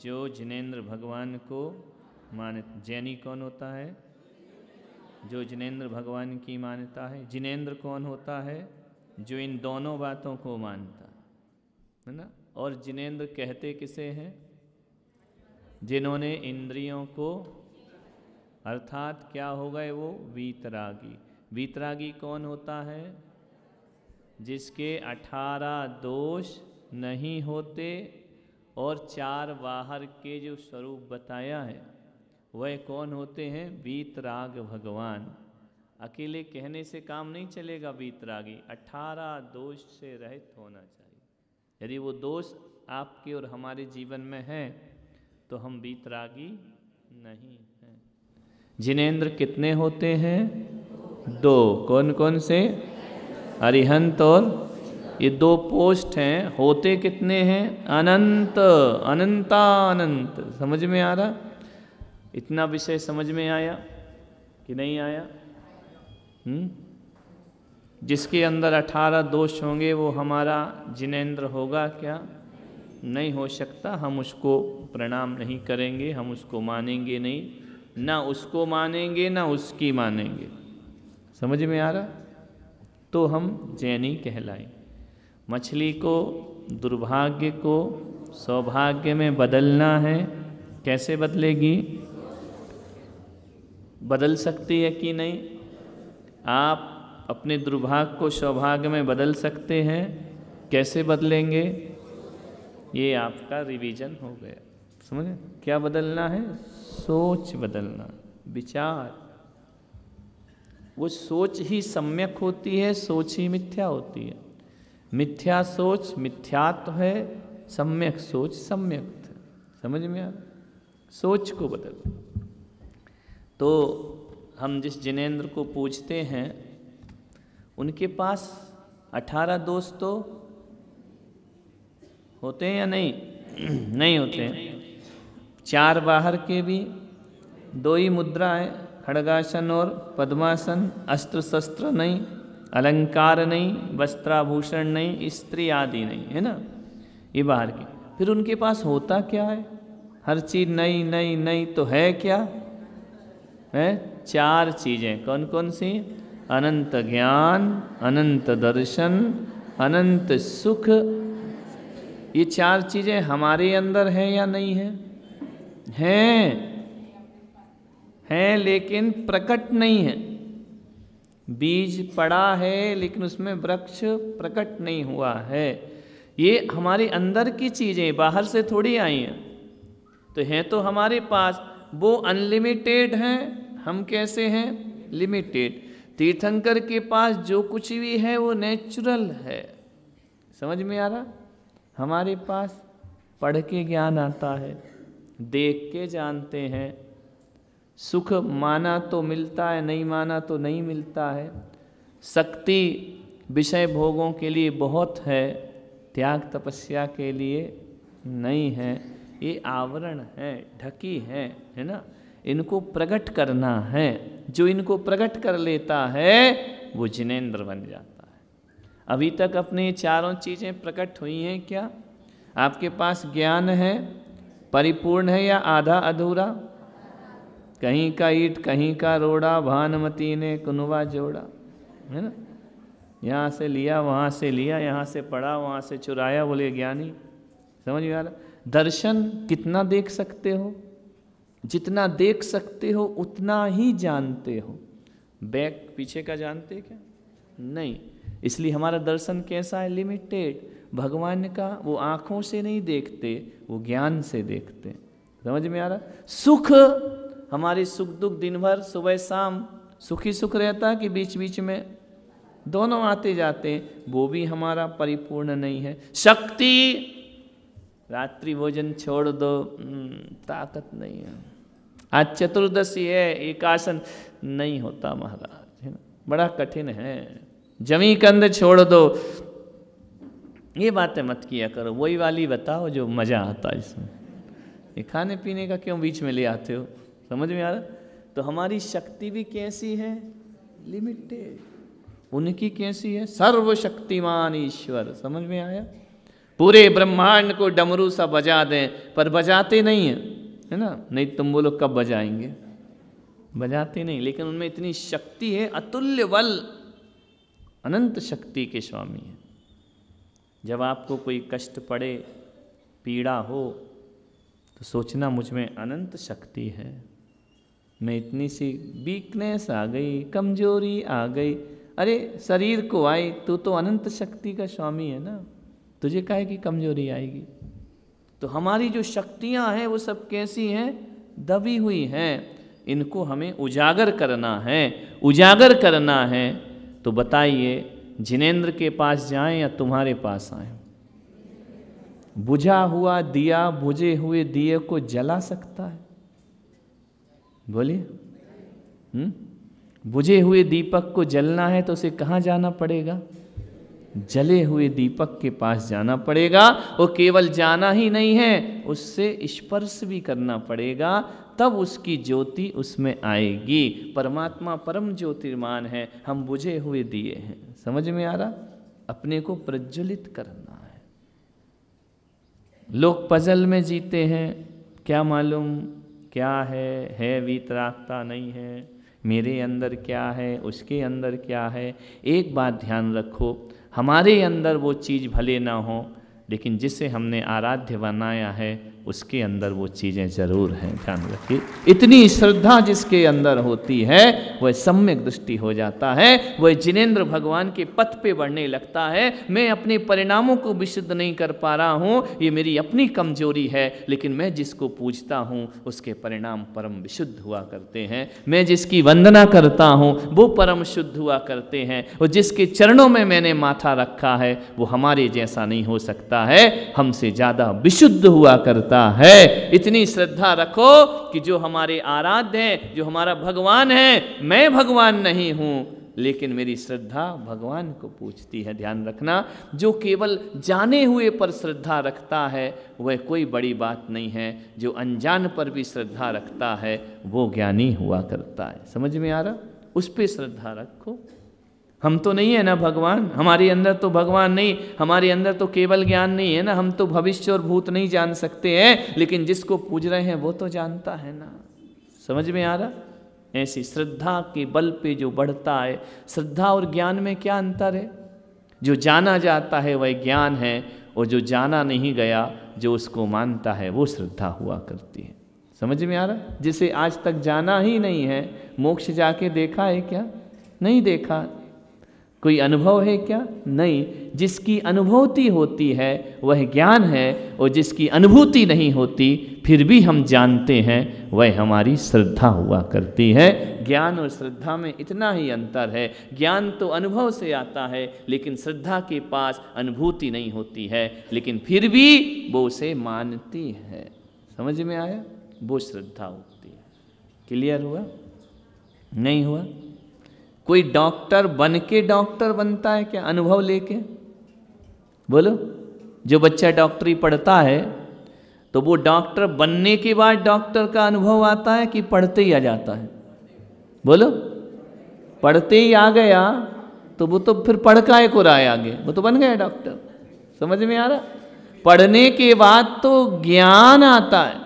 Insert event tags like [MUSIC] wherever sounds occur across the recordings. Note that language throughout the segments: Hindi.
जो जिनेन्द्र भगवान को मान्य जैनी कौन होता है जो जिनेन्द्र भगवान की मान्यता है जिनेन्द्र कौन होता है जो इन दोनों बातों को मानता है ना और जिनेन्द्र कहते किसे हैं जिन्होंने इंद्रियों को अर्थात क्या हो गए वो वीतरागी वीतरागी कौन होता है जिसके अठारह दोष नहीं होते और चार बाहर के जो स्वरूप बताया है वह कौन होते हैं वीतराग भगवान अकेले कहने से काम नहीं चलेगा वीतरागी अठारह दोष से रहित होना चाहिए यदि वो दोष आपके और हमारे जीवन में हैं तो हम वीतरागी नहीं हैं जिनेन्द्र कितने होते हैं दो कौन कौन से अरिहंत और ये दो पोस्ट हैं होते कितने हैं अनंत अनंतानंत समझ में आ रहा इतना विषय समझ में आया कि नहीं आया हुँ? हम्म? जिसके अंदर अठारह दोष होंगे वो हमारा जिनेन्द्र होगा क्या नहीं हो सकता हम उसको प्रणाम नहीं करेंगे हम उसको मानेंगे नहीं ना उसको मानेंगे ना उसकी मानेंगे समझ में आ रहा तो हम जैनी कहलाएंगे मछली को दुर्भाग्य को सौभाग्य में बदलना है कैसे बदलेगी बदल सकती है कि नहीं आप अपने दुर्भाग्य को सौभाग्य में बदल सकते हैं कैसे बदलेंगे ये आपका रिवीजन हो गया समझ क्या बदलना है सोच बदलना विचार वो सोच ही सम्यक होती है सोच ही मिथ्या होती है मिथ्या सोच मिथ्यात्व है सम्यक सोच सम्यक समझ में आ सोच को बदल तो हम जिस जिनेन्द्र को पूछते हैं उनके पास अठारह दोस्त तो होते हैं या नहीं [CLEARS THROAT] नहीं होते हैं चार बाहर के भी दो ही मुद्रा है खड़गासन और पद्मासन अस्त्र शस्त्र नहीं अलंकार नहीं वस्त्राभूषण नहीं स्त्री आदि नहीं है ना ये बाहर की फिर उनके पास होता क्या है हर चीज़ नई नई नई तो है क्या है चार चीज़ें कौन कौन सी अनंत ज्ञान अनंत दर्शन अनंत सुख ये चार चीज़ें हमारे अंदर हैं या नहीं है हैं हैं लेकिन प्रकट नहीं है बीज पड़ा है लेकिन उसमें वृक्ष प्रकट नहीं हुआ है ये हमारे अंदर की चीज़ें बाहर से थोड़ी आई हैं तो हैं तो हमारे पास वो अनलिमिटेड हैं हम कैसे हैं लिमिटेड तीर्थंकर के पास जो कुछ भी है वो नेचुरल है समझ में आ रहा हमारे पास पढ़ के ज्ञान आता है देख के जानते हैं सुख माना तो मिलता है नहीं माना तो नहीं मिलता है शक्ति विषय भोगों के लिए बहुत है त्याग तपस्या के लिए नहीं है ये आवरण है ढकी है है ना इनको प्रकट करना है जो इनको प्रकट कर लेता है वो जिनेन्द्र बन जाता है अभी तक अपने चारों चीज़ें प्रकट हुई हैं क्या आपके पास ज्ञान है परिपूर्ण है या आधा अधूरा कहीं का ईट कहीं का रोड़ा भानुमती ने कुनवा जोड़ा है ना यहाँ से लिया वहाँ से लिया यहाँ से पढ़ा वहाँ से चुराया बोले ज्ञानी समझ में आ रहा दर्शन कितना देख सकते हो जितना देख सकते हो उतना ही जानते हो बैक पीछे का जानते क्या नहीं इसलिए हमारा दर्शन कैसा है लिमिटेड भगवान का वो आँखों से नहीं देखते वो ज्ञान से देखते समझ में आ रहा सुख हमारी सुख दुख दिन भर सुबह शाम सुखी सुख रहता कि बीच बीच में दोनों आते जाते वो भी हमारा परिपूर्ण नहीं है शक्ति रात्रि भोजन छोड़ दो हम्म, ताकत नहीं है आज चतुर्दशी है एकासन नहीं होता महाराज है ना बड़ा कठिन है जमी कंध छोड़ दो ये बातें मत किया करो वही वाली बताओ जो मज़ा आता है इसमें ये खाने पीने का क्यों बीच में ले आते हो समझ में आ रहा तो हमारी शक्ति भी कैसी है लिमिटेड उनकी कैसी है सर्वशक्तिमान ईश्वर समझ में आया पूरे ब्रह्मांड को डमरू सा बजा दें पर बजाते नहीं है है ना नहीं तो तुम वो लोग कब बजाएंगे बजाते नहीं लेकिन उनमें इतनी शक्ति है अतुल्य बल अनंत शक्ति के स्वामी है जब आपको कोई कष्ट पड़े पीड़ा हो तो सोचना मुझ में अनंत शक्ति है में इतनी सी वीकनेस आ गई कमजोरी आ गई अरे शरीर को आई तू तो अनंत शक्ति का स्वामी है ना तुझे काहे कि कमजोरी आएगी तो हमारी जो शक्तियाँ हैं वो सब कैसी हैं दबी हुई हैं इनको हमें उजागर करना है उजागर करना है तो बताइए जिनेंद्र के पास जाएं या तुम्हारे पास आए बुझा हुआ दिया बुझे हुए दिए को जला सकता है बोलिए हम्म? बुझे हुए दीपक को जलना है तो उसे कहाँ जाना पड़ेगा जले हुए दीपक के पास जाना पड़ेगा वो केवल जाना ही नहीं है उससे स्पर्श भी करना पड़ेगा तब उसकी ज्योति उसमें आएगी परमात्मा परम ज्योतिर्मान है हम बुझे हुए दिए हैं समझ में आ रहा अपने को प्रज्वलित करना है लोग पजल में जीते हैं क्या मालूम क्या है है वीतरागता नहीं है मेरे अंदर क्या है उसके अंदर क्या है एक बात ध्यान रखो हमारे अंदर वो चीज़ भले ना हो लेकिन जिसे हमने आराध्य बनाया है उसके अंदर वो चीज़ें ज़रूर हैं ध्यान रखिए इतनी श्रद्धा जिसके अंदर होती है वह सम्यक दृष्टि हो जाता है वह जिनेन्द्र भगवान के पथ पे बढ़ने लगता है मैं अपने परिणामों को विशुद्ध नहीं कर पा रहा हूँ ये मेरी अपनी कमजोरी है लेकिन मैं जिसको पूजता हूँ उसके परिणाम परम विशुद्ध हुआ करते हैं मैं जिसकी वंदना करता हूँ वो परम शुद्ध हुआ करते हैं और जिसके चरणों में मैंने माथा रखा है वो हमारे जैसा नहीं हो सकता है हमसे ज़्यादा विशुद्ध हुआ करता सकता है इतनी श्रद्धा रखो कि जो हमारे आराध्य हैं जो हमारा भगवान है मैं भगवान नहीं हूँ लेकिन मेरी श्रद्धा भगवान को पूछती है ध्यान रखना जो केवल जाने हुए पर श्रद्धा रखता है वह कोई बड़ी बात नहीं है जो अनजान पर भी श्रद्धा रखता है वो ज्ञानी हुआ करता है समझ में आ रहा उस पर श्रद्धा रखो हम तो नहीं है ना भगवान हमारे अंदर तो भगवान नहीं हमारे अंदर तो केवल ज्ञान नहीं है ना हम तो भविष्य और भूत नहीं जान सकते हैं लेकिन जिसको पूज रहे हैं वो तो जानता है ना समझ में आ रहा ऐसी श्रद्धा के बल पे जो बढ़ता है श्रद्धा और ज्ञान में क्या अंतर है जो जाना जाता है वह ज्ञान है और जो जाना नहीं गया जो उसको मानता है वो श्रद्धा हुआ करती है समझ में आ रहा जिसे आज तक जाना ही नहीं है मोक्ष जाके देखा है क्या नहीं देखा कोई अनुभव है क्या नहीं जिसकी अनुभूति होती है वह ज्ञान है और जिसकी अनुभूति नहीं होती फिर भी हम जानते हैं वह हमारी श्रद्धा हुआ करती है ज्ञान और श्रद्धा में इतना ही अंतर है ज्ञान तो अनुभव से आता है लेकिन श्रद्धा के पास अनुभूति नहीं होती है लेकिन फिर भी वो उसे मानती है समझ में आया वो श्रद्धा होती है क्लियर हुआ नहीं हुआ कोई डॉक्टर बन के डॉक्टर बनता है क्या अनुभव लेके बोलो जो बच्चा डॉक्टरी पढ़ता है तो वो डॉक्टर बनने के बाद डॉक्टर का अनुभव आता है कि पढ़ते ही आ जाता है बोलो पढ़ते ही आ गया तो वो तो फिर पढ़ का एक हो रहा है आगे वो तो बन गया डॉक्टर समझ में आ रहा पढ़ने के बाद तो ज्ञान आता है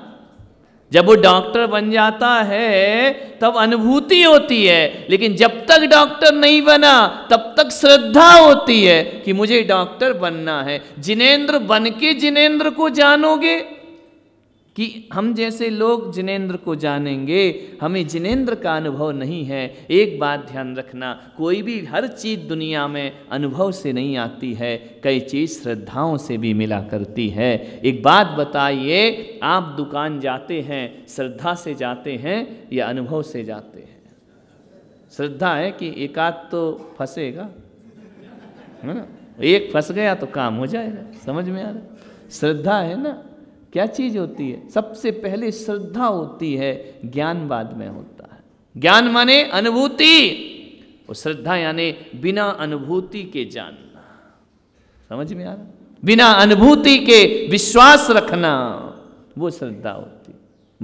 जब वो डॉक्टर बन जाता है तब अनुभूति होती है लेकिन जब तक डॉक्टर नहीं बना तब तक श्रद्धा होती है कि मुझे डॉक्टर बनना है जिनेंद्र बन के जिनेंद्र को जानोगे कि हम जैसे लोग जिनेंद्र को जानेंगे हमें जिनेंद्र का अनुभव नहीं है एक बात ध्यान रखना कोई भी हर चीज़ दुनिया में अनुभव से नहीं आती है कई चीज़ श्रद्धाओं से भी मिला करती है एक बात बताइए आप दुकान जाते हैं श्रद्धा से जाते हैं या अनुभव से जाते हैं श्रद्धा है कि एकाध तो फंसेगा है ना एक फंस गया तो काम हो जाएगा समझ में आ रहा श्रद्धा है ना क्या चीज़ होती है सबसे पहले श्रद्धा होती है ज्ञान बाद में होता है ज्ञान माने अनुभूति और श्रद्धा यानी बिना अनुभूति के जानना समझ में आ रहा बिना अनुभूति के विश्वास रखना वो श्रद्धा होती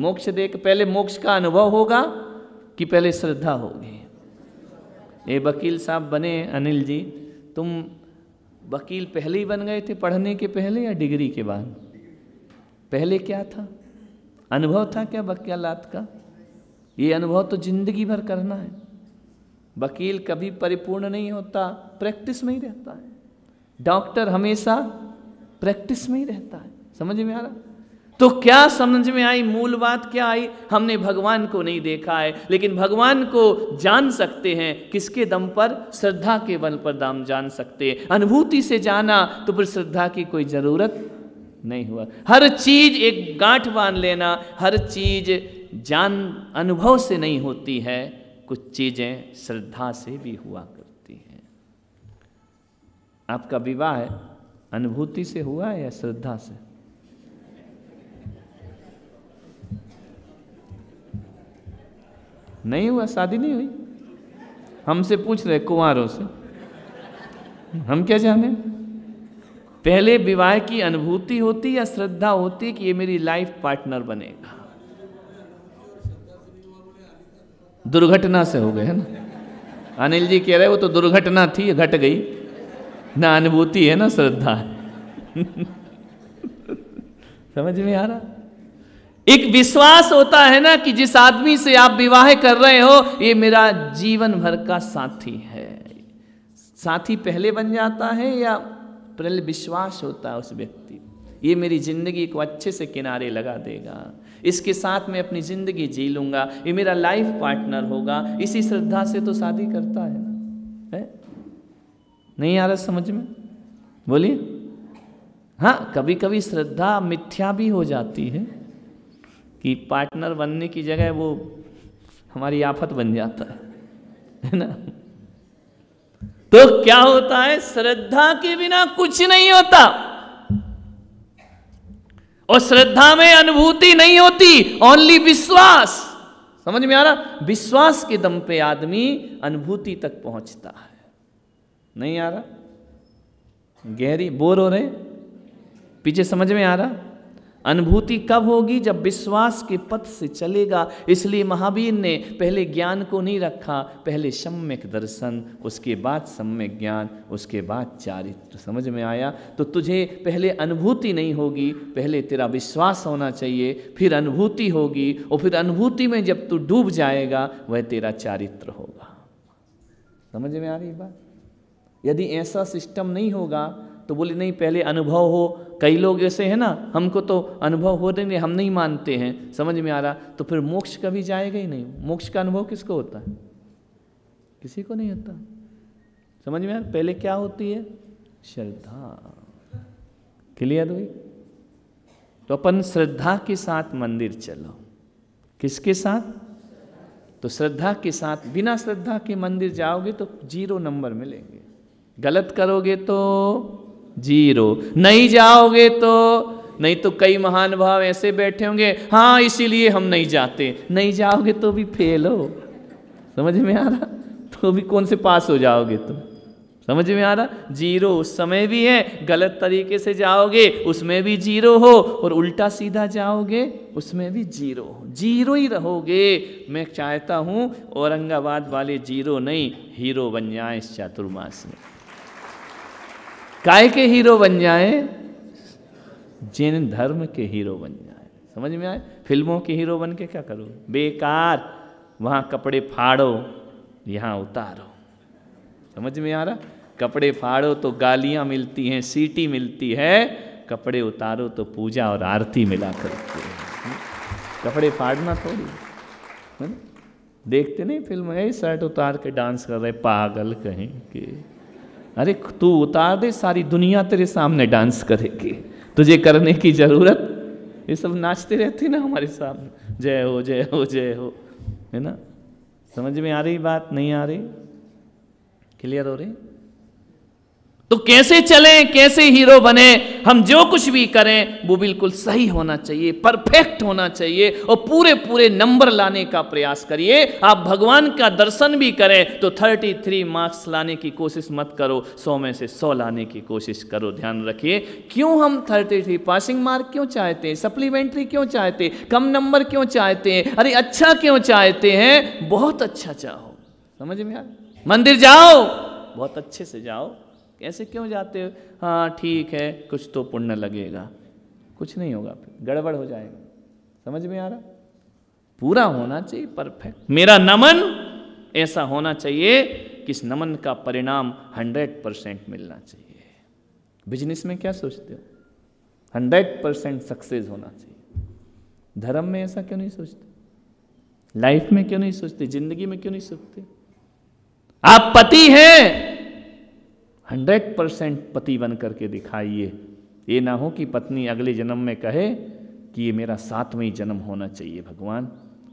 मोक्ष देख पहले मोक्ष का अनुभव होगा कि पहले श्रद्धा होगी ये वकील साहब बने अनिल जी तुम वकील पहले ही बन गए थे पढ़ने के पहले या डिग्री के बाद पहले क्या था अनुभव था क्या वकीलात का ये अनुभव तो जिंदगी भर करना है वकील कभी परिपूर्ण नहीं होता प्रैक्टिस में ही रहता है डॉक्टर हमेशा प्रैक्टिस में ही रहता है समझ में आ रहा तो क्या समझ में आई मूल बात क्या आई हमने भगवान को नहीं देखा है लेकिन भगवान को जान सकते हैं किसके दम पर श्रद्धा के बल पर दाम जान सकते हैं अनुभूति से जाना तो फिर श्रद्धा की कोई ज़रूरत नहीं हुआ हर चीज एक गांठ बांध लेना हर चीज जान अनुभव से नहीं होती है कुछ चीजें श्रद्धा से भी हुआ करती हैं आपका विवाह है अनुभूति से हुआ या श्रद्धा से नहीं हुआ शादी नहीं हुई हमसे पूछ रहे कुंवरों से हम क्या जाने पहले विवाह की अनुभूति होती या श्रद्धा होती कि ये मेरी लाइफ पार्टनर बनेगा दुर्घटना से हो गए है ना अनिल जी कह रहे वो तो दुर्घटना थी घट गई ना अनुभूति है ना श्रद्धा है [LAUGHS] समझ में आ रहा एक विश्वास होता है ना कि जिस आदमी से आप विवाह कर रहे हो ये मेरा जीवन भर का साथी है साथी पहले बन जाता है या प्रल विश्वास होता है उस व्यक्ति ये मेरी ज़िंदगी को अच्छे से किनारे लगा देगा इसके साथ मैं अपनी ज़िंदगी जी लूंगा ये मेरा लाइफ पार्टनर होगा इसी श्रद्धा से तो शादी करता है ना है नहीं आ रहा समझ में बोलिए हाँ कभी कभी श्रद्धा मिथ्या भी हो जाती है कि पार्टनर बनने की जगह वो हमारी आफत बन जाता है है ना तो क्या होता है श्रद्धा के बिना कुछ नहीं होता और श्रद्धा में अनुभूति नहीं होती ओनली विश्वास समझ में आ रहा विश्वास के दम पे आदमी अनुभूति तक पहुंचता है नहीं आ रहा गहरी बोर हो रहे पीछे समझ में आ रहा अनुभूति कब होगी जब विश्वास के पथ से चलेगा इसलिए महावीर ने पहले ज्ञान को नहीं रखा पहले सम्यक दर्शन उसके बाद सम्यक ज्ञान उसके बाद चारित्र समझ में आया तो तुझे पहले अनुभूति नहीं होगी पहले तेरा विश्वास होना चाहिए फिर अनुभूति होगी और फिर अनुभूति में जब तू डूब जाएगा वह तेरा चारित्र होगा समझ में आ रही बात यदि ऐसा सिस्टम नहीं होगा तो बोले नहीं पहले अनुभव हो कई लोग ऐसे हैं ना हमको तो अनुभव हो रहे नहीं हम नहीं मानते हैं समझ में आ रहा तो फिर मोक्ष कभी जाएगा ही नहीं मोक्ष का अनुभव किसको होता है किसी को नहीं होता समझ में आ रहा पहले क्या होती है श्रद्धा क्लियर हुई तो अपन श्रद्धा के साथ मंदिर चलो किसके साथ तो श्रद्धा के साथ बिना श्रद्धा के मंदिर जाओगे तो जीरो नंबर मिलेंगे गलत करोगे तो जीरो नहीं जाओगे तो नहीं तो कई महान भाव ऐसे बैठे होंगे हाँ इसीलिए हम नहीं जाते नहीं जाओगे तो भी फेल हो समझ में आ रहा तो भी कौन से पास हो जाओगे तुम तो? समझ में आ रहा जीरो उस समय भी है गलत तरीके से जाओगे उसमें भी जीरो हो और उल्टा सीधा जाओगे उसमें भी जीरो हो जीरो ही रहोगे मैं चाहता हूँ औरंगाबाद वाले जीरो नहीं हीरो बन जाए इस चातुर्मास में काय के हीरो बन जाए जिन धर्म के हीरो बन जाए समझ में आए फिल्मों के हीरो बन के क्या करो बेकार वहाँ कपड़े फाड़ो यहाँ उतारो समझ में आ रहा कपड़े फाड़ो तो गालियाँ मिलती हैं सीटी मिलती है कपड़े उतारो तो पूजा और आरती मिला करती है कपड़े फाड़ना थोड़ी है ना देखते नहीं फिल्म है शर्ट उतार के डांस कर रहे पागल कहें कि अरे तू उतार दे सारी दुनिया तेरे सामने डांस करेगी तुझे करने की ज़रूरत ये सब नाचते रहते ना हमारे सामने जय हो जय हो जय हो है ना समझ में आ रही बात नहीं आ रही क्लियर हो रही तो कैसे चलें कैसे हीरो बने हम जो कुछ भी करें वो बिल्कुल सही होना चाहिए परफेक्ट होना चाहिए और पूरे पूरे नंबर लाने का प्रयास करिए आप भगवान का दर्शन भी करें तो 33 मार्क्स लाने की कोशिश मत करो 100 में से 100 लाने की कोशिश करो ध्यान रखिए क्यों हम 33 पासिंग मार्क क्यों चाहते हैं सप्लीमेंट्री क्यों चाहते हैं कम नंबर क्यों चाहते हैं अरे अच्छा क्यों चाहते हैं बहुत अच्छा चाहो समझ में आ मंदिर जाओ बहुत अच्छे से जाओ ऐसे क्यों जाते हो हाँ ठीक है कुछ तो पुण्य लगेगा कुछ नहीं होगा फिर गड़बड़ हो जाएगा समझ में आ रहा पूरा होना चाहिए परफेक्ट मेरा नमन ऐसा होना चाहिए कि इस नमन का परिणाम हंड्रेड परसेंट मिलना चाहिए बिजनेस में क्या सोचते हो हंड्रेड परसेंट सक्सेस होना चाहिए धर्म में ऐसा क्यों नहीं सोचते लाइफ में क्यों नहीं सोचते जिंदगी में क्यों नहीं सोचते आप पति हैं हंड्रेड परसेंट पति बन करके दिखाइए ये ना हो कि पत्नी अगले जन्म में कहे कि ये मेरा सातवें जन्म होना चाहिए भगवान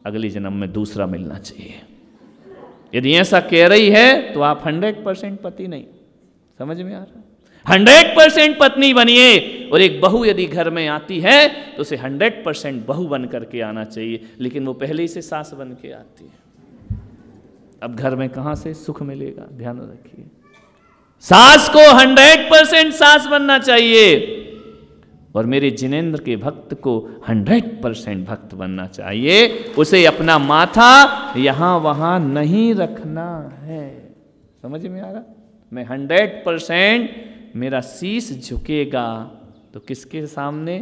अगले जन्म में दूसरा मिलना चाहिए यदि ऐसा कह रही है तो आप हंड्रेड परसेंट पति नहीं समझ में आ रहा हंड्रेड परसेंट पत्नी बनिए और एक बहू यदि घर में आती है तो उसे हंड्रेड परसेंट बहू बन करके आना चाहिए लेकिन वो पहले ही से सास बन के आती है अब घर में कहां से सुख मिलेगा ध्यान रखिए सास को हंड्रेड परसेंट सास बनना चाहिए और मेरे जिनेन्द्र के भक्त को हंड्रेड परसेंट भक्त बनना चाहिए उसे अपना माथा यहां वहां नहीं रखना है समझ में आ रहा मैं हंड्रेड परसेंट मेरा शीस झुकेगा तो किसके सामने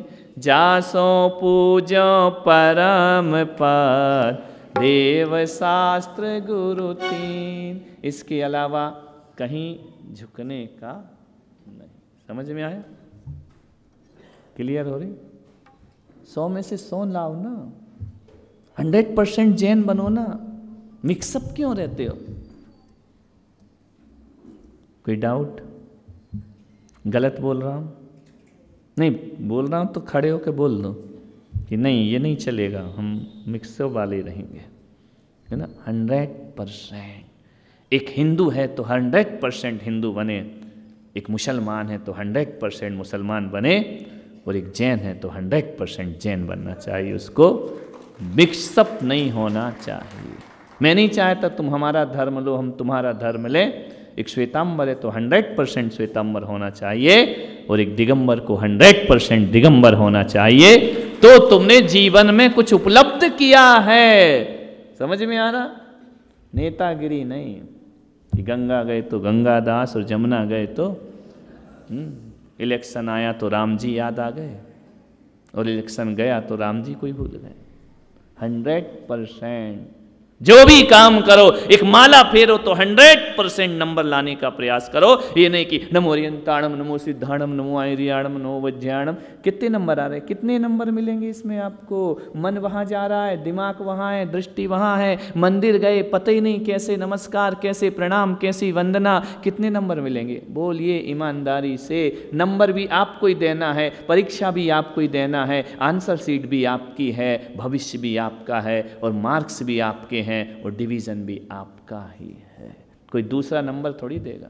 जासो पूजो परम पर देव शास्त्र गुरु तीन इसके अलावा कहीं झुकने का नहीं समझ में आया क्लियर हो रही सौ में से सौ लाओ ना हंड्रेड परसेंट जैन बनो ना मिक्सअप क्यों रहते हो कोई डाउट गलत बोल रहा हूँ नहीं बोल रहा हूँ तो खड़े होकर बोल दो कि नहीं ये नहीं चलेगा हम मिक्सअप वाले रहेंगे है ना हंड्रेड परसेंट एक हिंदू है तो हंड्रेड परसेंट हिंदू बने एक मुसलमान है तो हंड्रेड परसेंट मुसलमान बने और एक जैन है तो हंड्रेड परसेंट जैन बनना चाहिए उसको मिक्सअप नहीं होना चाहिए मैं नहीं चाहता तुम हमारा धर्म लो हम तुम्हारा धर्म लें एक श्वेतांबर है तो हंड्रेड परसेंट श्वेतांबर होना चाहिए और एक दिगंबर को हंड्रेड परसेंट दिगंबर होना चाहिए तो तुमने जीवन में कुछ उपलब्ध किया है समझ में आ रहा नेतागिरी नहीं कि गंगा गए तो गंगा दास और जमुना गए तो इलेक्शन हम्म, आया तो राम जी याद आ गए और इलेक्शन गया तो राम जी को ही भूल गए हंड्रेड परसेंट जो भी काम करो एक माला फेरो तो हंड्रेड परसेंट नंबर लाने का प्रयास करो ये नहीं कि नमो अरियंताणम नमो सिद्धाणम नमो आयरियाणम नमो वज्ञाणम कितने नंबर आ रहे हैं कितने नंबर मिलेंगे इसमें आपको मन वहाँ जा रहा है दिमाग वहाँ है दृष्टि वहाँ है मंदिर गए पता ही नहीं कैसे नमस्कार कैसे प्रणाम कैसी वंदना कितने नंबर मिलेंगे बोलिए ईमानदारी से नंबर भी आपको ही देना है परीक्षा भी आपको ही देना है आंसर सीट भी आपकी है भविष्य भी आपका है और मार्क्स भी आपके हैं हैं और डिवीज़न भी आपका ही है कोई दूसरा नंबर थोड़ी देगा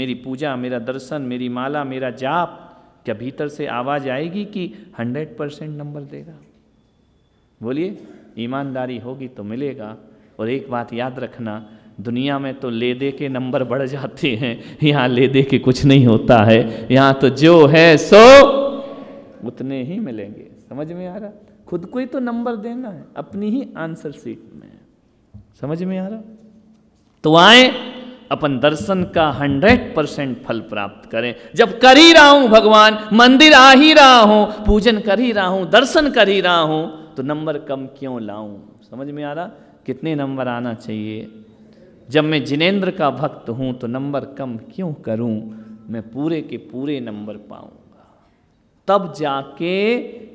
मेरी पूजा मेरा दर्शन मेरी माला मेरा जाप क्या भीतर से आवाज़ आएगी कि हंड्रेड परसेंट नंबर देगा बोलिए ईमानदारी होगी तो मिलेगा और एक बात याद रखना दुनिया में तो ले दे के नंबर बढ़ जाते हैं यहाँ ले दे के कुछ नहीं होता है यहाँ तो जो है सो उतने ही मिलेंगे समझ में आ रहा खुद को ही तो नंबर देना है अपनी ही आंसर सीट में समझ में आ रहा तो आए अपन दर्शन का हंड्रेड परसेंट फल प्राप्त करें जब कर ही रहा हूं भगवान मंदिर आ ही रहा हूं पूजन कर ही रहा हूं दर्शन कर ही रहा हूं तो नंबर कम क्यों लाऊं समझ में आ रहा कितने नंबर आना चाहिए जब मैं जिनेंद्र का भक्त हूं तो नंबर कम क्यों करूं मैं पूरे के पूरे नंबर पाऊंगा तब जाके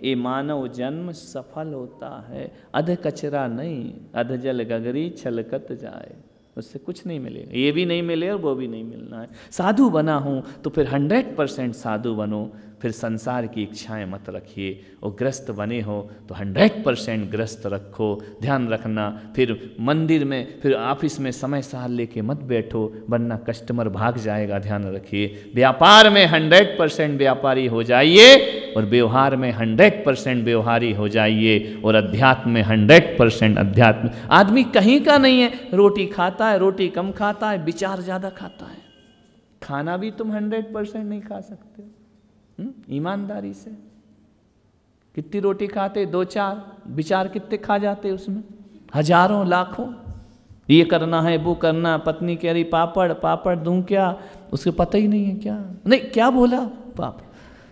ये मानव जन्म सफल होता है अध कचरा नहीं अध जल गगरी छलकत जाए उससे कुछ नहीं मिलेगा ये भी नहीं मिले और वो भी नहीं मिलना है साधु बना हूँ तो फिर हंड्रेड परसेंट साधु बनो फिर संसार की इच्छाएं मत रखिए और ग्रस्त बने हो तो हंड्रेड परसेंट ग्रस्त रखो ध्यान रखना फिर मंदिर में फिर ऑफिस में समय सार लेके मत बैठो वरना कस्टमर भाग जाएगा ध्यान रखिए व्यापार में हंड्रेड परसेंट व्यापारी हो जाइए और व्यवहार में हंड्रेड परसेंट व्यवहारी हो जाइए और अध्यात्म में हंड्रेड परसेंट अध्यात्म आदमी कहीं का नहीं है रोटी खाता है रोटी कम खाता है विचार ज़्यादा खाता है खाना भी तुम हंड्रेड परसेंट नहीं खा सकते हो हम्म? ईमानदारी से कितनी रोटी खाते दो चार विचार कितने खा जाते उसमें हजारों लाखों ये करना है वो करना पत्नी कह रही पापड़ पापड़ दूं क्या उसके पता ही नहीं है क्या नहीं क्या बोला पाप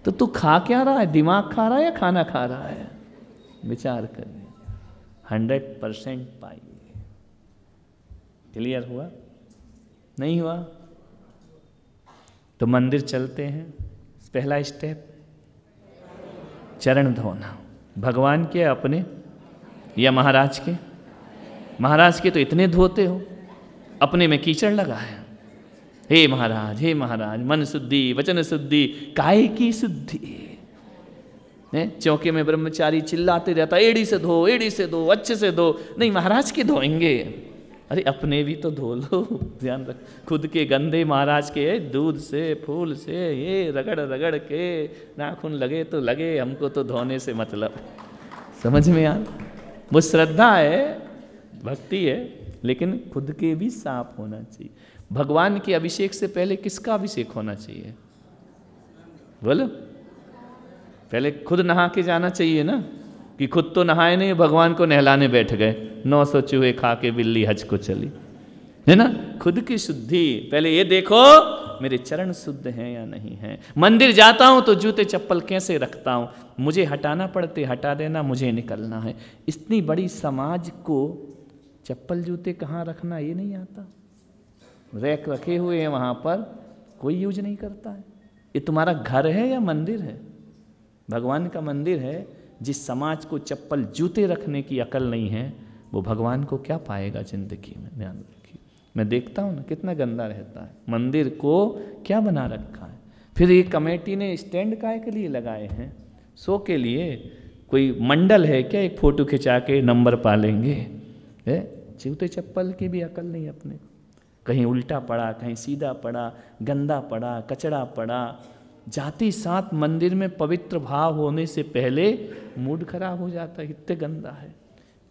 तो तू खा क्या रहा है दिमाग खा रहा है या खाना खा रहा है विचार कर हंड्रेड परसेंट पाइए क्लियर हुआ नहीं हुआ तो मंदिर चलते हैं पहला स्टेप चरण धोना भगवान के अपने या महाराज के महाराज के तो इतने धोते हो अपने में कीचड़ लगा है हे महाराज हे महाराज मन शुद्धि वचन शुद्धि काय की शुद्धि चौके में ब्रह्मचारी चिल्लाते रहता एड़ी से धो एड़ी से धो अच्छे से धो नहीं महाराज के धोएंगे अरे अपने भी तो धो लो ध्यान रख खुद के गंदे महाराज के दूध से फूल से ये रगड़ रगड़ के नाखून लगे तो लगे हमको तो धोने से मतलब समझ में आ वो श्रद्धा है भक्ति है लेकिन खुद के भी साफ होना चाहिए भगवान के अभिषेक से पहले किसका अभिषेक होना चाहिए बोलो पहले खुद नहा के जाना चाहिए ना कि खुद तो नहाए नहीं भगवान को नहलाने बैठ गए नौ सौ चूहे खा के बिल्ली हज को चली है ना खुद की शुद्धि पहले ये देखो मेरे चरण शुद्ध हैं या नहीं हैं मंदिर जाता हूं तो जूते चप्पल कैसे रखता हूं मुझे हटाना पड़ते हटा देना मुझे निकलना है इतनी बड़ी समाज को चप्पल जूते कहाँ रखना ये नहीं आता रैक रखे हुए हैं वहां पर कोई यूज नहीं करता है ये तुम्हारा घर है या मंदिर है भगवान का मंदिर है जिस समाज को चप्पल जूते रखने की अकल नहीं है वो भगवान को क्या पाएगा ज़िंदगी में ध्यान रखिए मैं देखता हूँ ना कितना गंदा रहता है मंदिर को क्या बना रखा है फिर ये कमेटी ने स्टैंड काय के लिए लगाए हैं सो के लिए कोई मंडल है क्या एक फ़ोटो खिंचा के नंबर पा लेंगे है जूते चप्पल की भी अकल नहीं अपने कहीं उल्टा पड़ा कहीं सीधा पड़ा गंदा पड़ा कचड़ा पड़ा जाति साथ मंदिर में पवित्र भाव होने से पहले मूड खराब हो जाता है इतने गंदा है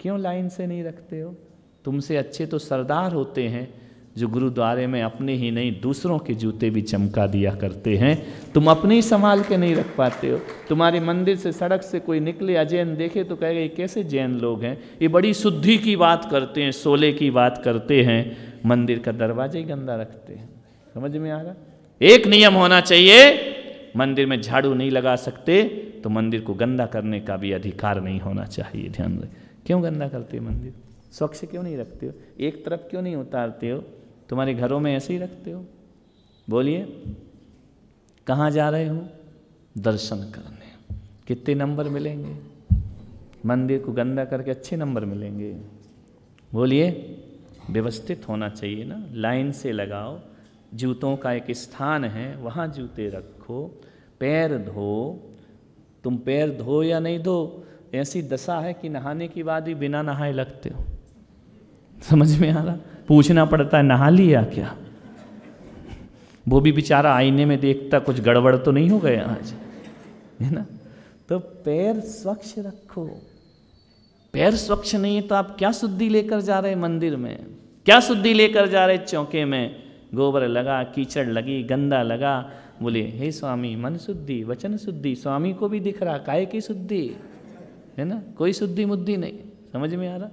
क्यों लाइन से नहीं रखते हो तुमसे अच्छे तो सरदार होते हैं जो गुरुद्वारे में अपने ही नहीं दूसरों के जूते भी चमका दिया करते हैं तुम अपने ही संभाल के नहीं रख पाते हो तुम्हारे मंदिर से सड़क से कोई निकले अजैन देखे तो कहेगा ये कैसे जैन लोग हैं ये बड़ी शुद्धि की बात करते हैं सोले की बात करते हैं मंदिर का दरवाजा ही गंदा रखते हैं समझ में आ रहा एक नियम होना चाहिए मंदिर में झाड़ू नहीं लगा सकते तो मंदिर को गंदा करने का भी अधिकार नहीं होना चाहिए ध्यान रखें क्यों गंदा करते हो मंदिर स्वच्छ क्यों नहीं रखते हो एक तरफ क्यों नहीं उतारते हो तुम्हारे घरों में ऐसे ही रखते हो बोलिए कहाँ जा रहे हो दर्शन करने कितने नंबर मिलेंगे मंदिर को गंदा करके अच्छे नंबर मिलेंगे बोलिए व्यवस्थित होना चाहिए ना लाइन से लगाओ जूतों का एक स्थान है वहाँ जूते रखो पैर धो तुम पैर धो या नहीं धो ऐसी दशा है कि नहाने की बाद भी बिना नहाए लगते हो समझ में आ रहा पूछना पड़ता है नहा लिया क्या वो भी बेचारा आईने में देखता कुछ गड़बड़ तो नहीं हो गए आज है ना तो पैर स्वच्छ रखो पैर स्वच्छ नहीं है तो आप क्या शुद्धि लेकर जा रहे मंदिर में क्या शुद्धि लेकर जा रहे चौके में गोबर लगा कीचड़ लगी गंदा लगा बोले हे स्वामी मन शुद्धि वचन शुद्धि स्वामी को भी दिख रहा काय की शुद्धि है ना कोई शुद्धि मुद्दी नहीं समझ में आ रहा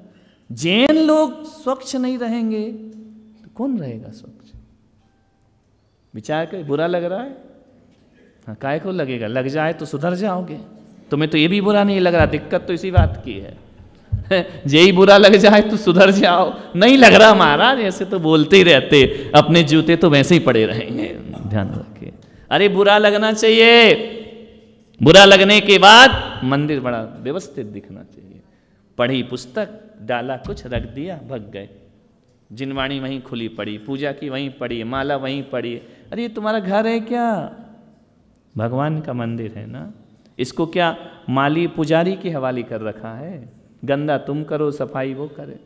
जैन लोग स्वच्छ नहीं रहेंगे तो कौन रहेगा स्वच्छ विचार कर बुरा लग रहा है हाँ काय को लगेगा लग जाए तो सुधर जाओगे तुम्हें तो ये भी बुरा नहीं लग रहा दिक्कत तो इसी बात की है [LAUGHS] जे ही बुरा लग जाए तो सुधर जाओ नहीं लग रहा महाराज ऐसे तो बोलते ही रहते अपने जूते तो वैसे ही पड़े रहेंगे ध्यान रख अरे बुरा लगना चाहिए बुरा लगने के बाद मंदिर बड़ा व्यवस्थित दिखना चाहिए पढ़ी पुस्तक डाला कुछ रख दिया भग गए जिनवाणी वहीं खुली पड़ी पूजा की वहीं पड़ी माला वहीं पड़ी अरे ये तुम्हारा घर है क्या भगवान का मंदिर है ना इसको क्या माली पुजारी के हवाले कर रखा है गंदा तुम करो सफाई वो करे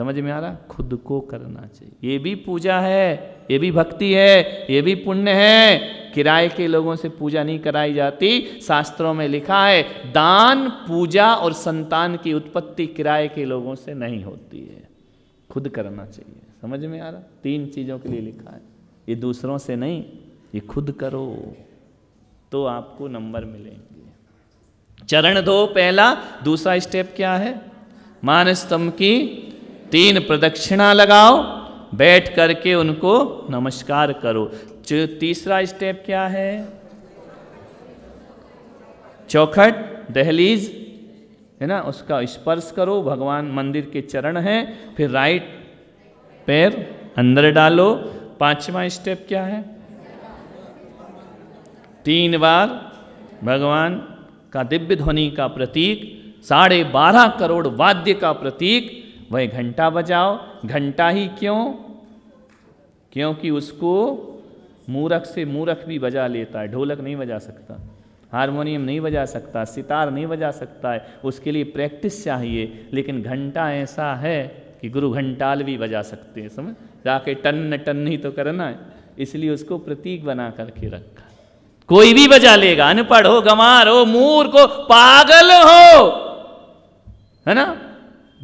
समझ में आ रहा खुद को करना चाहिए ये भी पूजा है ये भी भक्ति है ये भी पुण्य है किराए के लोगों से पूजा नहीं कराई जाती शास्त्रों में लिखा है दान पूजा और संतान की उत्पत्ति किराए के लोगों से नहीं होती है खुद करना चाहिए समझ में आ रहा तीन चीज़ों के लिए लिखा है ये दूसरों से नहीं ये खुद करो तो आपको नंबर मिलेंगे चरण दो पहला दूसरा स्टेप क्या है मानस्तम की तीन प्रदक्षिणा लगाओ बैठ करके उनको नमस्कार करो तीसरा स्टेप क्या है चौखट दहलीज है ना उसका स्पर्श करो भगवान मंदिर के चरण हैं फिर राइट पैर अंदर डालो पांचवा स्टेप क्या है तीन बार भगवान का दिव्य ध्वनि का प्रतीक साढ़े बारह करोड़ वाद्य का प्रतीक वह घंटा बजाओ घंटा ही क्यों क्योंकि उसको मूरख से मूरख भी बजा लेता है ढोलक नहीं बजा सकता हारमोनियम नहीं बजा सकता सितार नहीं बजा सकता है उसके लिए प्रैक्टिस चाहिए लेकिन घंटा ऐसा है कि गुरु घंटाल भी बजा सकते हैं समझ जाके टन टन ही तो करना है इसलिए उसको प्रतीक बना करके रखा कोई भी बजा लेगा अनपढ़ हो गंवार हो मूर्ख हो पागल हो है ना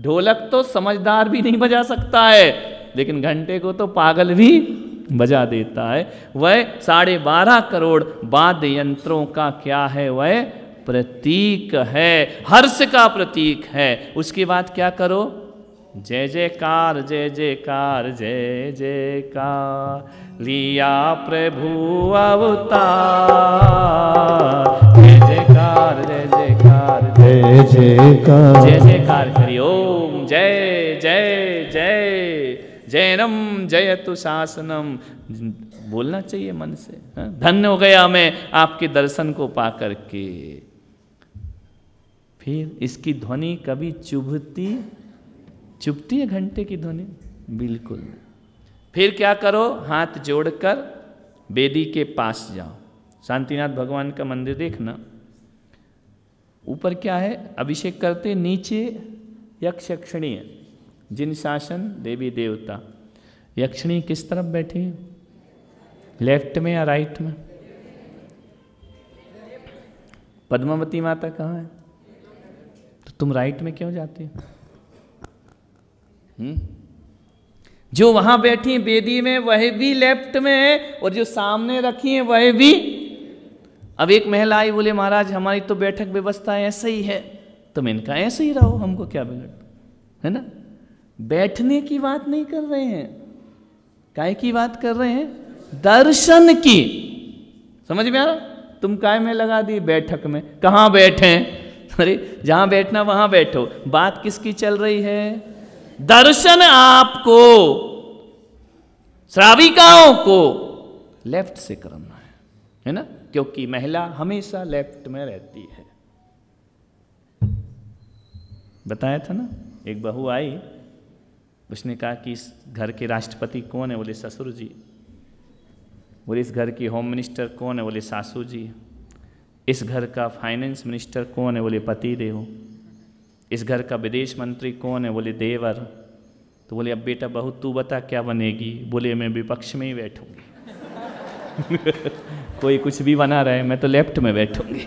ढोलक तो समझदार भी नहीं बजा सकता है लेकिन घंटे को तो पागल भी बजा देता है वह साढ़े बारह करोड़ वाद्य यंत्रों का क्या है वह प्रतीक है हर्ष का प्रतीक है उसके बाद क्या करो जय जयकार जय जयकार जय जयकार लिया प्रभु अवतार जय जयकार जय जय जय जयकार जय जयकार हरिओम जय जय जय जैनम जयतु शासनम बोलना चाहिए मन से हाँ? धन्य हो गया मैं आपके दर्शन को पा करके फिर इसकी ध्वनि कभी चुभती चुभती है घंटे की ध्वनि बिल्कुल फिर क्या करो हाथ जोड़कर बेदी के पास जाओ शांतिनाथ भगवान का मंदिर देखना ऊपर क्या है अभिषेक करते नीचे यक्षक्षणीय जिन शासन देवी देवता यक्षणी किस तरफ बैठी है लेफ्ट में या राइट में पद्मावती माता कहाँ है तो तुम राइट में क्यों जाते हो हम्म? जो वहां बैठी है बेदी में वह भी लेफ्ट में है और जो सामने रखी है वह भी अब एक महिला आई बोले महाराज हमारी तो बैठक व्यवस्था ऐसे ही है तो मैंने कहा ऐसे ही रहो हमको क्या बिगड़ है ना बैठने की बात नहीं कर रहे हैं काय की बात कर रहे हैं दर्शन की समझ में आ रहा तुम काय में लगा दी बैठक में कहाँ बैठे अरे जहां बैठना वहां बैठो बात किसकी चल रही है दर्शन आपको श्राविकाओं को लेफ्ट से करना है है ना क्योंकि महिला हमेशा लेफ्ट में रहती है बताया था ना एक बहू आई उसने कहा कि इस घर के राष्ट्रपति कौन है बोले ससुर जी बोले इस घर की होम मिनिस्टर कौन है बोले सासू जी इस घर का फाइनेंस मिनिस्टर कौन है बोले पति देव इस घर का विदेश मंत्री कौन है बोले देवर तो बोले अब बेटा बहू तू बता क्या बनेगी बोले मैं विपक्ष में ही बैठूंगी [LAUGHS] कोई कुछ भी बना रहा है मैं तो लेफ्ट में बैठूंगी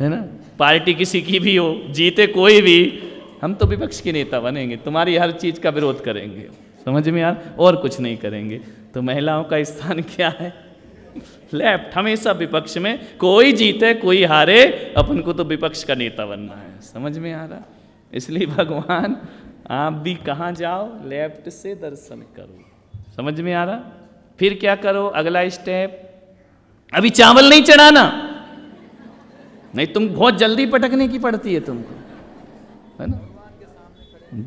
है ना पार्टी किसी की भी हो जीते कोई भी हम तो विपक्ष के नेता बनेंगे तुम्हारी हर चीज़ का विरोध करेंगे समझ में यार और कुछ नहीं करेंगे तो महिलाओं का स्थान [LAUGHS] क्या है लेफ्ट हमेशा विपक्ष में कोई जीते कोई हारे अपन को तो विपक्ष का नेता बनना है समझ में आ रहा इसलिए भगवान आप भी कहाँ जाओ लेफ्ट से दर्शन करो समझ में आ रहा फिर क्या करो अगला स्टेप अभी चावल नहीं चढ़ाना नहीं तुम बहुत जल्दी पटकने की पड़ती है तुमको है ना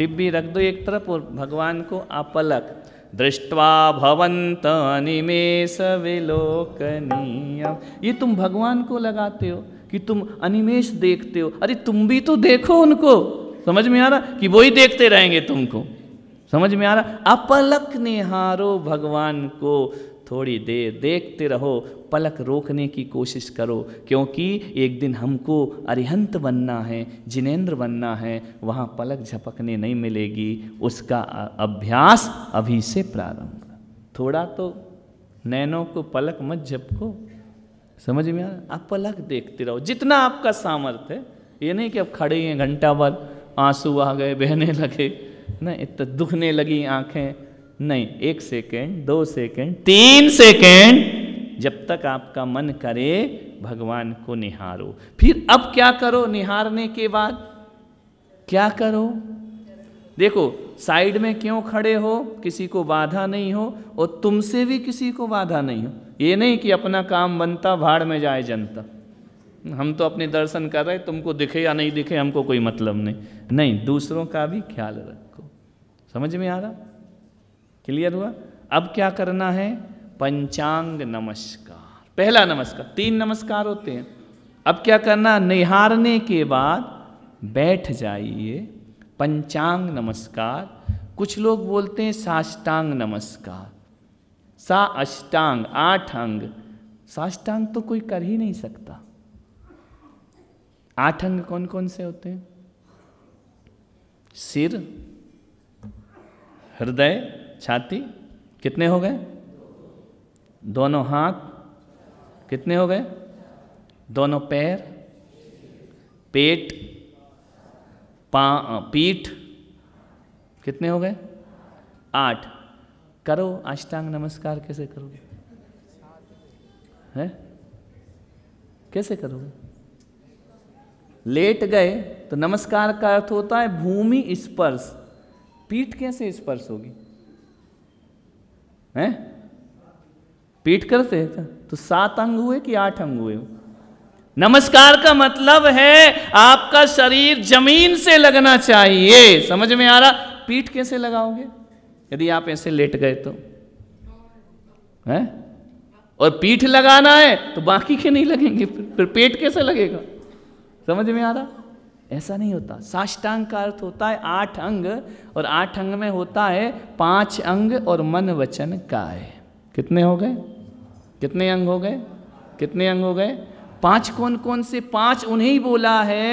डिब्बी रख दो एक तरफ और भगवान को अपलक दृष्टवा भवंत अनिमेष विलोकनीय ये तुम भगवान को लगाते हो कि तुम अनिमेश देखते हो अरे तुम भी तो देखो उनको समझ में आ रहा कि वो ही देखते रहेंगे तुमको समझ में आ रहा अपलक निहारो भगवान को थोड़ी देर देखते रहो पलक रोकने की कोशिश करो क्योंकि एक दिन हमको अरिहंत बनना है जिनेन्द्र बनना है वहाँ पलक झपकने नहीं मिलेगी उसका अभ्यास अभी से प्रारंभ थोड़ा तो नैनों को पलक मत झपको समझ में आ आप पलक देखते रहो जितना आपका सामर्थ्य ये नहीं कि अब खड़े हैं घंटा भर आंसू आ गए बहने लगे ना इतना दुखने लगी आंखें नहीं एक सेकेंड दो सेकेंड तीन सेकेंड जब तक आपका मन करे भगवान को निहारो फिर अब क्या करो निहारने के बाद क्या करो देखो साइड में क्यों खड़े हो किसी को बाधा नहीं हो और तुमसे भी किसी को बाधा नहीं हो ये नहीं कि अपना काम बनता भाड़ में जाए जनता हम तो अपने दर्शन कर रहे तुमको दिखे या नहीं दिखे हमको कोई मतलब नहीं नहीं दूसरों का भी ख्याल रखो समझ में आ रहा क्लियर हुआ अब क्या करना है पंचांग नमस्कार पहला नमस्कार तीन नमस्कार होते हैं अब क्या करना निहारने के बाद बैठ जाइए पंचांग नमस्कार कुछ लोग बोलते हैं साष्टांग नमस्कार सा अष्टांग आठ अंग साष्टांग तो कोई कर ही नहीं सकता आठ अंग कौन कौन से होते हैं सिर हृदय छाती कितने हो गए दोनों हाथ कितने हो गए दोनों पैर पेट पा पीठ कितने हो गए आठ करो अष्टांग नमस्कार कैसे करोगे है कैसे करोगे लेट गए तो नमस्कार का अर्थ होता है भूमि स्पर्श पीठ कैसे स्पर्श होगी हैं पीठ करते तो सात अंग हुए कि आठ अंग हुए नमस्कार का मतलब है आपका शरीर जमीन से लगना चाहिए समझ में आ रहा पीठ कैसे लगाओगे यदि आप ऐसे लेट गए तो है और पीठ लगाना है तो बाकी के नहीं लगेंगे फिर पेट कैसे लगेगा समझ में आ रहा ऐसा नहीं होता साष्टांग का अर्थ होता है आठ अंग और आठ अंग में होता है पांच अंग और मन वचन काय कितने हो गए कितने अंग हो गए कितने अंग हो गए पांच कौन कौन से पांच उन्हें बोला है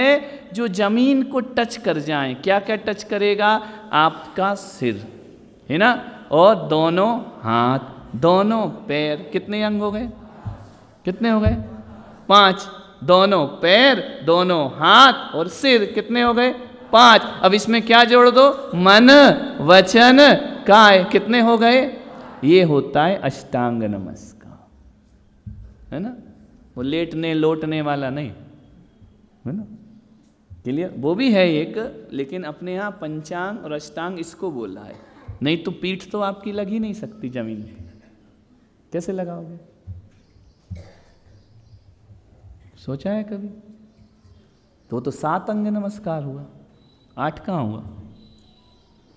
जो जमीन को टच कर जाएं क्या क्या टच करेगा आपका सिर है ना और दोनों हाथ दोनों पैर कितने अंग हो गए कितने हो गए पांच दोनों पैर दोनों हाथ और सिर कितने हो गए पांच अब इसमें क्या जोड़ दो मन वचन काय कितने हो गए ये होता है अष्टांग नमस्कार है ना वो लेटने लोटने वाला नहीं है ना क्लियर वो भी है एक लेकिन अपने यहां पंचांग और अष्टांग इसको बोला है नहीं तो पीठ तो आपकी लग ही नहीं सकती जमीन कैसे लगाओगे सोचा है कभी तो तो सात अंग नमस्कार हुआ आठ कहा हुआ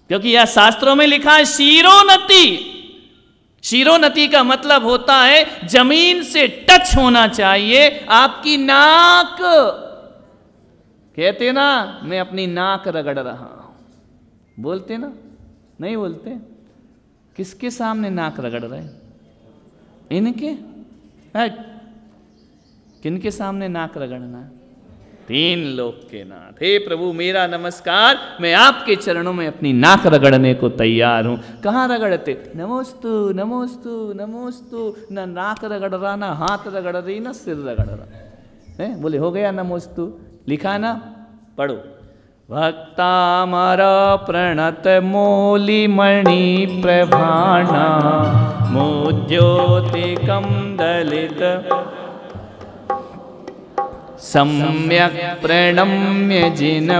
क्योंकि यह शास्त्रों में लिखा है शिरोनति शिरोनति का मतलब होता है जमीन से टच होना चाहिए आपकी नाक कहते ना मैं अपनी नाक रगड़ रहा हूं बोलते ना नहीं बोलते किसके सामने नाक रगड़ रहे इनके किनके सामने नाक रगड़ना तीन लोक के नाथ हे प्रभु मेरा नमस्कार मैं आपके चरणों में अपनी नाक रगड़ने को तैयार हूँ कहाँ रगड़ते नमोस्तु नमोस्तु नमोस्तु न नाक रगड़ रहा ना हाथ रगड़ रही ना सिर रगड़ रहा है बोले हो गया नमोस्तु लिखा ना पढ़ो भक्तामर प्रणत मूलिमणि प्रभाणा कम दलित सम्यक् प्रणम्य जिन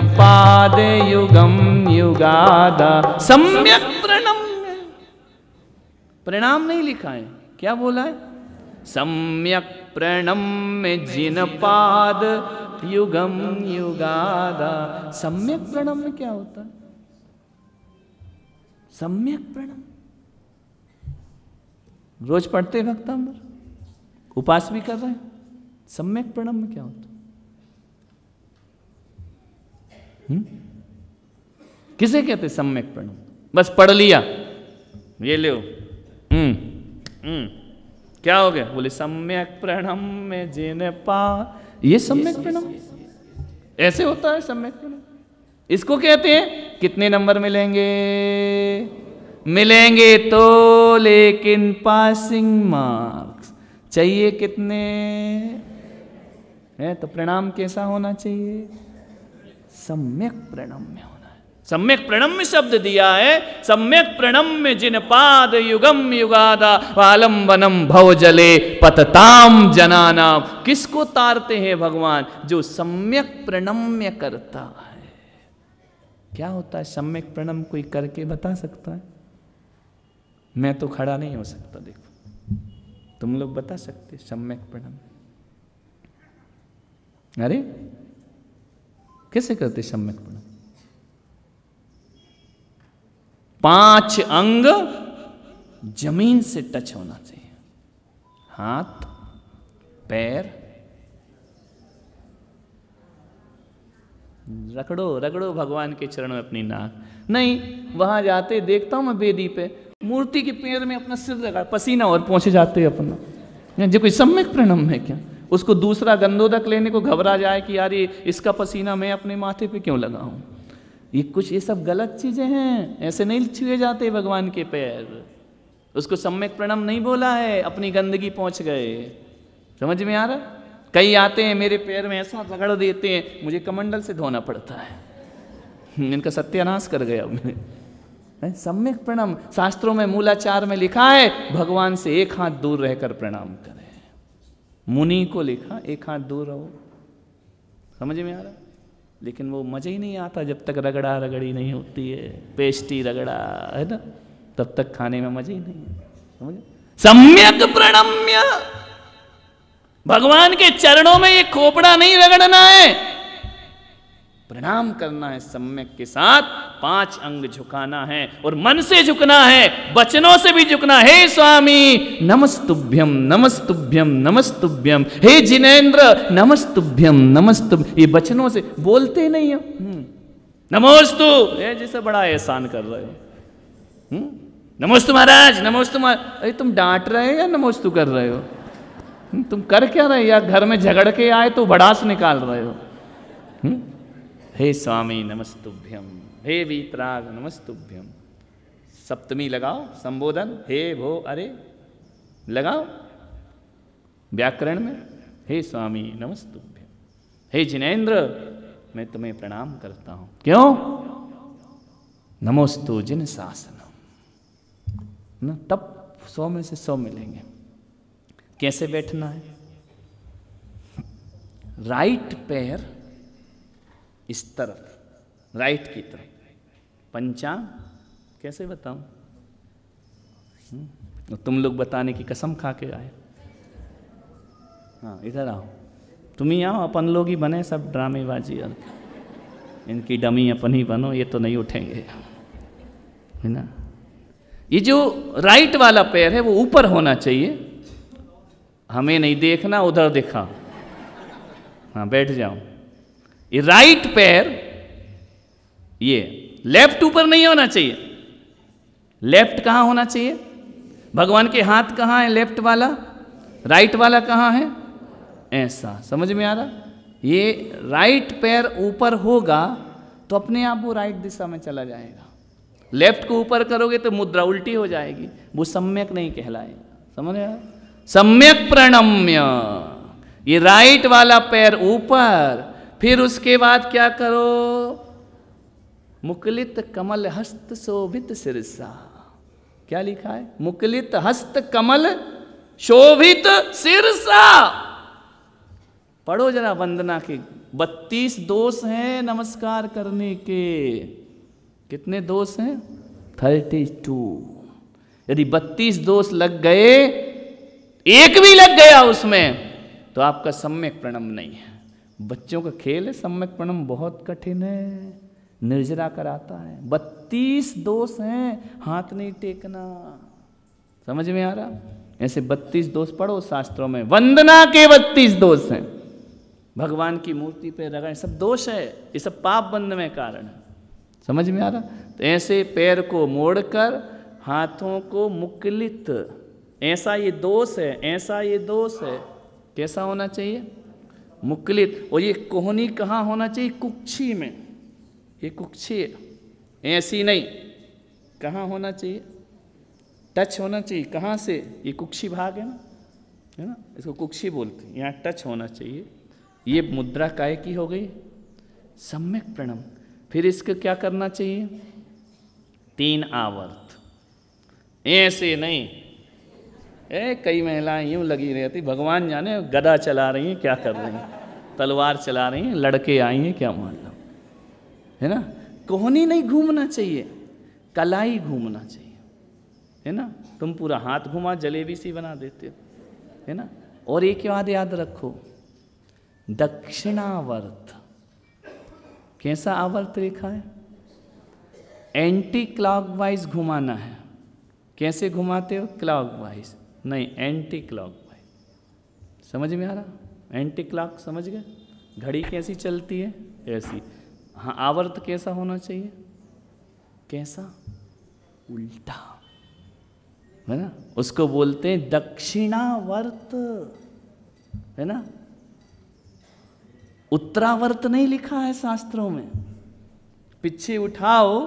युगम युगादा सम्यक प्रणम्य प्रणाम नहीं लिखा है क्या बोला है सम्यक प्रणम्य जिन पाद युगम युगादा सम्यक प्रणम्य क्या होता है सम्यक प्रणम रोज पढ़ते वक्त हम उपास भी कर रहे हैं सम्यक प्रणम क्या होता हम्म? किसे कहते सम्यक प्रणम बस पढ़ लिया ये ले हम्म। हम्म। क्या हो गया बोले सम्यक प्रणम में जेने पा ये सम्यक प्रणम ऐसे होता है सम्यक प्रणम इसको कहते हैं कितने नंबर मिलेंगे मिलेंगे तो लेकिन पासिंग मार्क्स चाहिए कितने है तो प्रणाम कैसा होना चाहिए सम्यक प्रणम्य होना है सम्यक प्रणम्य शब्द दिया है सम्यक प्रणम्य जिन पाद युगम युगादा वालंबनम भव जले पतताम जनाना किसको तारते हैं भगवान जो सम्यक प्रणम्य करता है क्या होता है सम्यक प्रणम कोई करके बता सकता है मैं तो खड़ा नहीं हो सकता देखो तुम लोग बता सकते सम्यक प्रणम अरे कैसे करते सम्यक प्रणाम पांच अंग जमीन से टच होना चाहिए हाथ पैर रगड़ो रगड़ो भगवान के चरण में अपनी नाक नहीं वहां जाते देखता हूं मैं बेदी पे मूर्ति के पेड़ में अपना सिर लगा पसीना और पहुंचे जाते अपना जो कोई सम्यक प्रणम है क्या उसको दूसरा गंदोदक लेने को घबरा जाए कि यार ये इसका पसीना मैं अपने माथे पे क्यों लगाऊं ये कुछ ये सब गलत चीज़ें हैं ऐसे नहीं छुए जाते भगवान के पैर उसको सम्यक प्रणाम नहीं बोला है अपनी गंदगी पहुंच गए समझ में आ रहा कई आते हैं मेरे पैर में ऐसा रगड़ देते हैं मुझे कमंडल से धोना पड़ता है [LAUGHS] इनका सत्यानाश कर गया सम्यक प्रणाम शास्त्रों में मूलाचार में लिखा है भगवान से एक हाथ दूर रहकर प्रणाम कर मुनि को लिखा एक हाथ दूर रहो समझ में आ रहा लेकिन वो मज़ा ही नहीं आता जब तक रगड़ा रगड़ी नहीं होती है पेस्टी रगड़ा है ना तब तक खाने में मज़ा ही नहीं समझ सम्यक प्रणम्य भगवान के चरणों में ये खोपड़ा नहीं रगड़ना है प्रणाम करना है सम्यक के साथ पांच अंग झुकाना है और मन से झुकना है वचनों से भी झुकना हे स्वामी नमस्तुभ्यम नमस्तुभ्यम नमस्तुभ्यम हे जिनेन्द्र नमस्तुभ्यम नमस्तु ये वचनों से बोलते नहीं हो हम्म। नमोस्तु ये जैसे बड़ा एहसान कर रहे हो हम्म। नमोस्तु महाराज नमोस्तु महाराज अरे तुम डांट रहे हो या नमोस्तु कर रहे हो हम्म, तुम कर क्या रहे हो या घर में झगड़ के आए तो भड़ास निकाल रहे हो हुँ? हे स्वामी नमस्तुभ्यम हे वीतराग नमस्तुभ्यम सप्तमी लगाओ संबोधन हे भो अरे लगाओ व्याकरण में हे स्वामी नमस्तुभ्यम हे जिनेन्द्र मैं तुम्हें प्रणाम करता हूं क्यों नमोस्तु जिन शासन न तब सौ में से सौ मिलेंगे कैसे बैठना है [LAUGHS] राइट पैर इस तरफ राइट की तरफ पंचांग कैसे बताऊं हम्म, तो तुम लोग बताने की कसम खा के आए हाँ इधर आओ तुम ही आओ अपन लोग ही बने सब ड्रामेबाजी और इनकी डमी अपन ही बनो ये तो नहीं उठेंगे है ना ये जो राइट वाला पैर है वो ऊपर होना चाहिए हमें नहीं देखना उधर देखा हाँ बैठ जाओ ये राइट पैर ये लेफ्ट ऊपर नहीं होना चाहिए लेफ्ट कहां होना चाहिए भगवान के हाथ कहां है लेफ्ट वाला राइट वाला कहां है ऐसा समझ में आ रहा ये राइट पैर ऊपर होगा तो अपने आप वो राइट दिशा में चला जाएगा लेफ्ट को ऊपर करोगे तो मुद्रा उल्टी हो जाएगी वो सम्यक नहीं कहलाएगा समझ में आया सम्यक प्रणम्य ये राइट वाला पैर ऊपर फिर उसके बाद क्या करो मुकलित कमल हस्त शोभित सिरसा क्या लिखा है मुकलित हस्त कमल शोभित सिरसा पढ़ो जरा वंदना के बत्तीस दोष हैं नमस्कार करने के कितने दोष हैं थर्टी टू यदि बत्तीस दोष लग गए एक भी लग गया उसमें तो आपका सम्यक प्रणम नहीं है बच्चों का खेल है सम्यक प्रणम बहुत कठिन है निर्जरा कराता है बत्तीस दोष हैं हाथ नहीं टेकना समझ में आ रहा ऐसे बत्तीस दोष पढ़ो शास्त्रों में वंदना के बत्तीस दोष हैं भगवान की मूर्ति पे रगड़ सब दोष है ये सब पाप बंद में कारण है समझ में आ रहा तो ऐसे पैर को मोड़कर हाथों को मुकलित ऐसा ये दोष है ऐसा ये दोष है कैसा होना चाहिए मुकलित और ये कोहनी कहाँ होना चाहिए कुक्षी में ये कुक्षी है ऐसी नहीं कहाँ होना चाहिए टच होना चाहिए कहाँ से ये कुक्षी भाग है ना है ना इसको कुक्षी बोलते हैं यहाँ टच होना चाहिए ये मुद्रा काय की हो गई सम्यक प्रणम फिर इसको क्या करना चाहिए तीन आवर्त ऐसे नहीं ए कई महिलाएं यूं लगी रहती भगवान जाने गदा चला रही हैं क्या कर रही हैं तलवार चला रही हैं लड़के आई हैं क्या मतलब है ना कोहनी नहीं घूमना चाहिए कलाई घूमना चाहिए है ना तुम पूरा हाथ घुमा जलेबी सी बना देते हो है ना और एक बात याद रखो दक्षिणावर्त कैसा आवर्त रेखा है एंटी क्लॉकवाइज घुमाना है कैसे घुमाते हो क्लॉकवाइज नहीं एंटी क्लॉक समझ में आ रहा एंटी क्लॉक समझ गए घड़ी कैसी चलती है ऐसी हाँ आवर्त कैसा होना चाहिए कैसा उल्टा है ना उसको बोलते हैं दक्षिणावर्त है ना उत्तरावर्त नहीं लिखा है शास्त्रों में पीछे उठाओ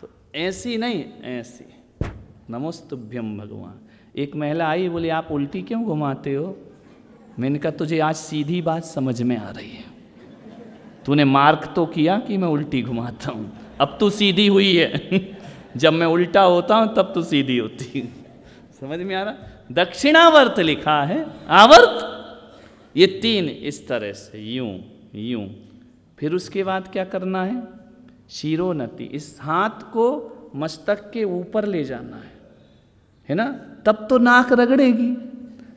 तो ऐसी नहीं ऐसी नमोस्तुभ्यम भगवान एक महिला आई बोले आप उल्टी क्यों घुमाते हो मैंने कहा तुझे आज सीधी बात समझ में आ रही है तूने मार्क तो किया कि मैं उल्टी घुमाता हूँ अब तू सीधी हुई है [LAUGHS] जब मैं उल्टा होता हूँ तब तू सीधी होती [LAUGHS] समझ में आ रहा दक्षिणावर्त लिखा है आवर्त ये तीन इस तरह से यूं यूं फिर उसके बाद क्या करना है शीरोनति इस हाथ को मस्तक के ऊपर ले जाना है है ना तब तो नाक रगड़ेगी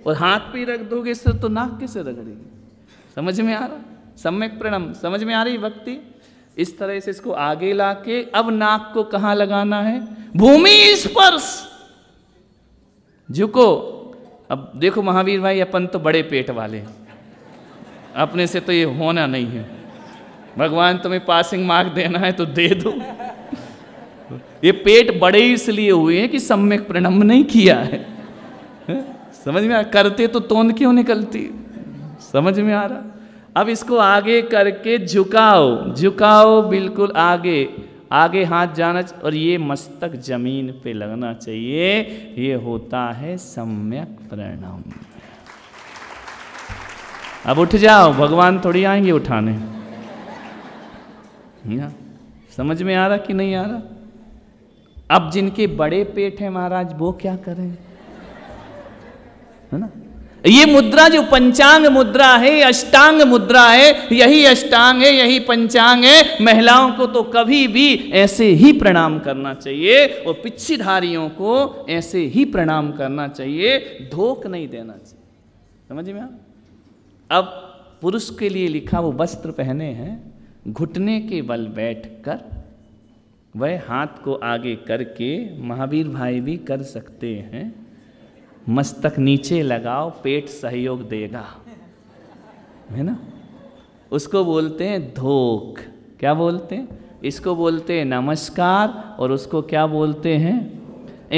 और हाथ पे रख दोगे सिर तो नाक कैसे रगड़ेगी समझ में आ रहा सम्यक प्रणम समझ में आ रही भक्ति इस तरह से इसको आगे लाके अब नाक को कहां लगाना है भूमि स्पर्श झुको अब देखो महावीर भाई अपन तो बड़े पेट वाले अपने से तो ये होना नहीं है भगवान तुम्हें पासिंग मार्क देना है तो दे दो ये पेट बड़े इसलिए हुए हैं कि सम्यक प्रणम नहीं किया है समझ में आ करते तो तोंद क्यों निकलती समझ में आ रहा अब इसको आगे करके झुकाओ झुकाओ बिल्कुल आगे आगे हाथ जाना और ये मस्तक जमीन पे लगना चाहिए ये होता है सम्यक प्रणाम अब उठ जाओ भगवान थोड़ी आएंगे उठाने समझ में आ रहा कि नहीं आ रहा अब जिनके बड़े पेट हैं महाराज वो क्या करें है ना ये मुद्रा जो पंचांग मुद्रा है अष्टांग मुद्रा है यही अष्टांग है यही पंचांग है महिलाओं को तो कभी भी ऐसे ही प्रणाम करना चाहिए और पिछीधारियों को ऐसे ही प्रणाम करना चाहिए धोख नहीं देना चाहिए समझ में आप अब पुरुष के लिए लिखा वो वस्त्र पहने हैं घुटने के बल बैठ कर वह हाथ को आगे करके महावीर भाई भी कर सकते हैं मस्तक नीचे लगाओ पेट सहयोग देगा है ना उसको बोलते हैं धोख क्या बोलते हैं इसको बोलते हैं नमस्कार और उसको क्या बोलते हैं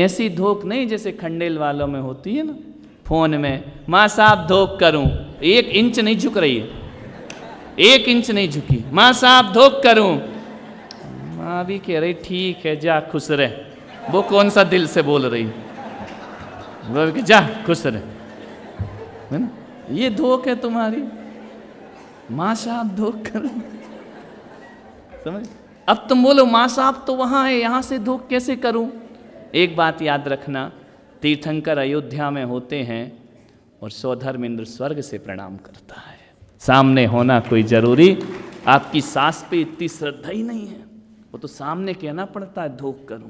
ऐसी धोख नहीं जैसे खंडेल वालों में होती है ना फ़ोन में माँ साहब धोख करूं एक इंच नहीं झुक रही है एक इंच नहीं झुकी माँ साहब धोख करूं माँ भी कह रही ठीक है जा खुश रहे वो कौन सा दिल से बोल रही वो कि जा खुश रहे है ना ये धोख है तुम्हारी माँ साहब धोख कर समझ अब तुम बोलो माँ साहब तो वहाँ है यहाँ से धोख कैसे करूँ एक बात याद रखना तीर्थंकर अयोध्या में होते हैं और सौधर्म इंद्र स्वर्ग से प्रणाम करता है सामने होना कोई जरूरी आपकी सास पे इतनी श्रद्धा ही नहीं है वो तो सामने कहना पड़ता है धोख करूं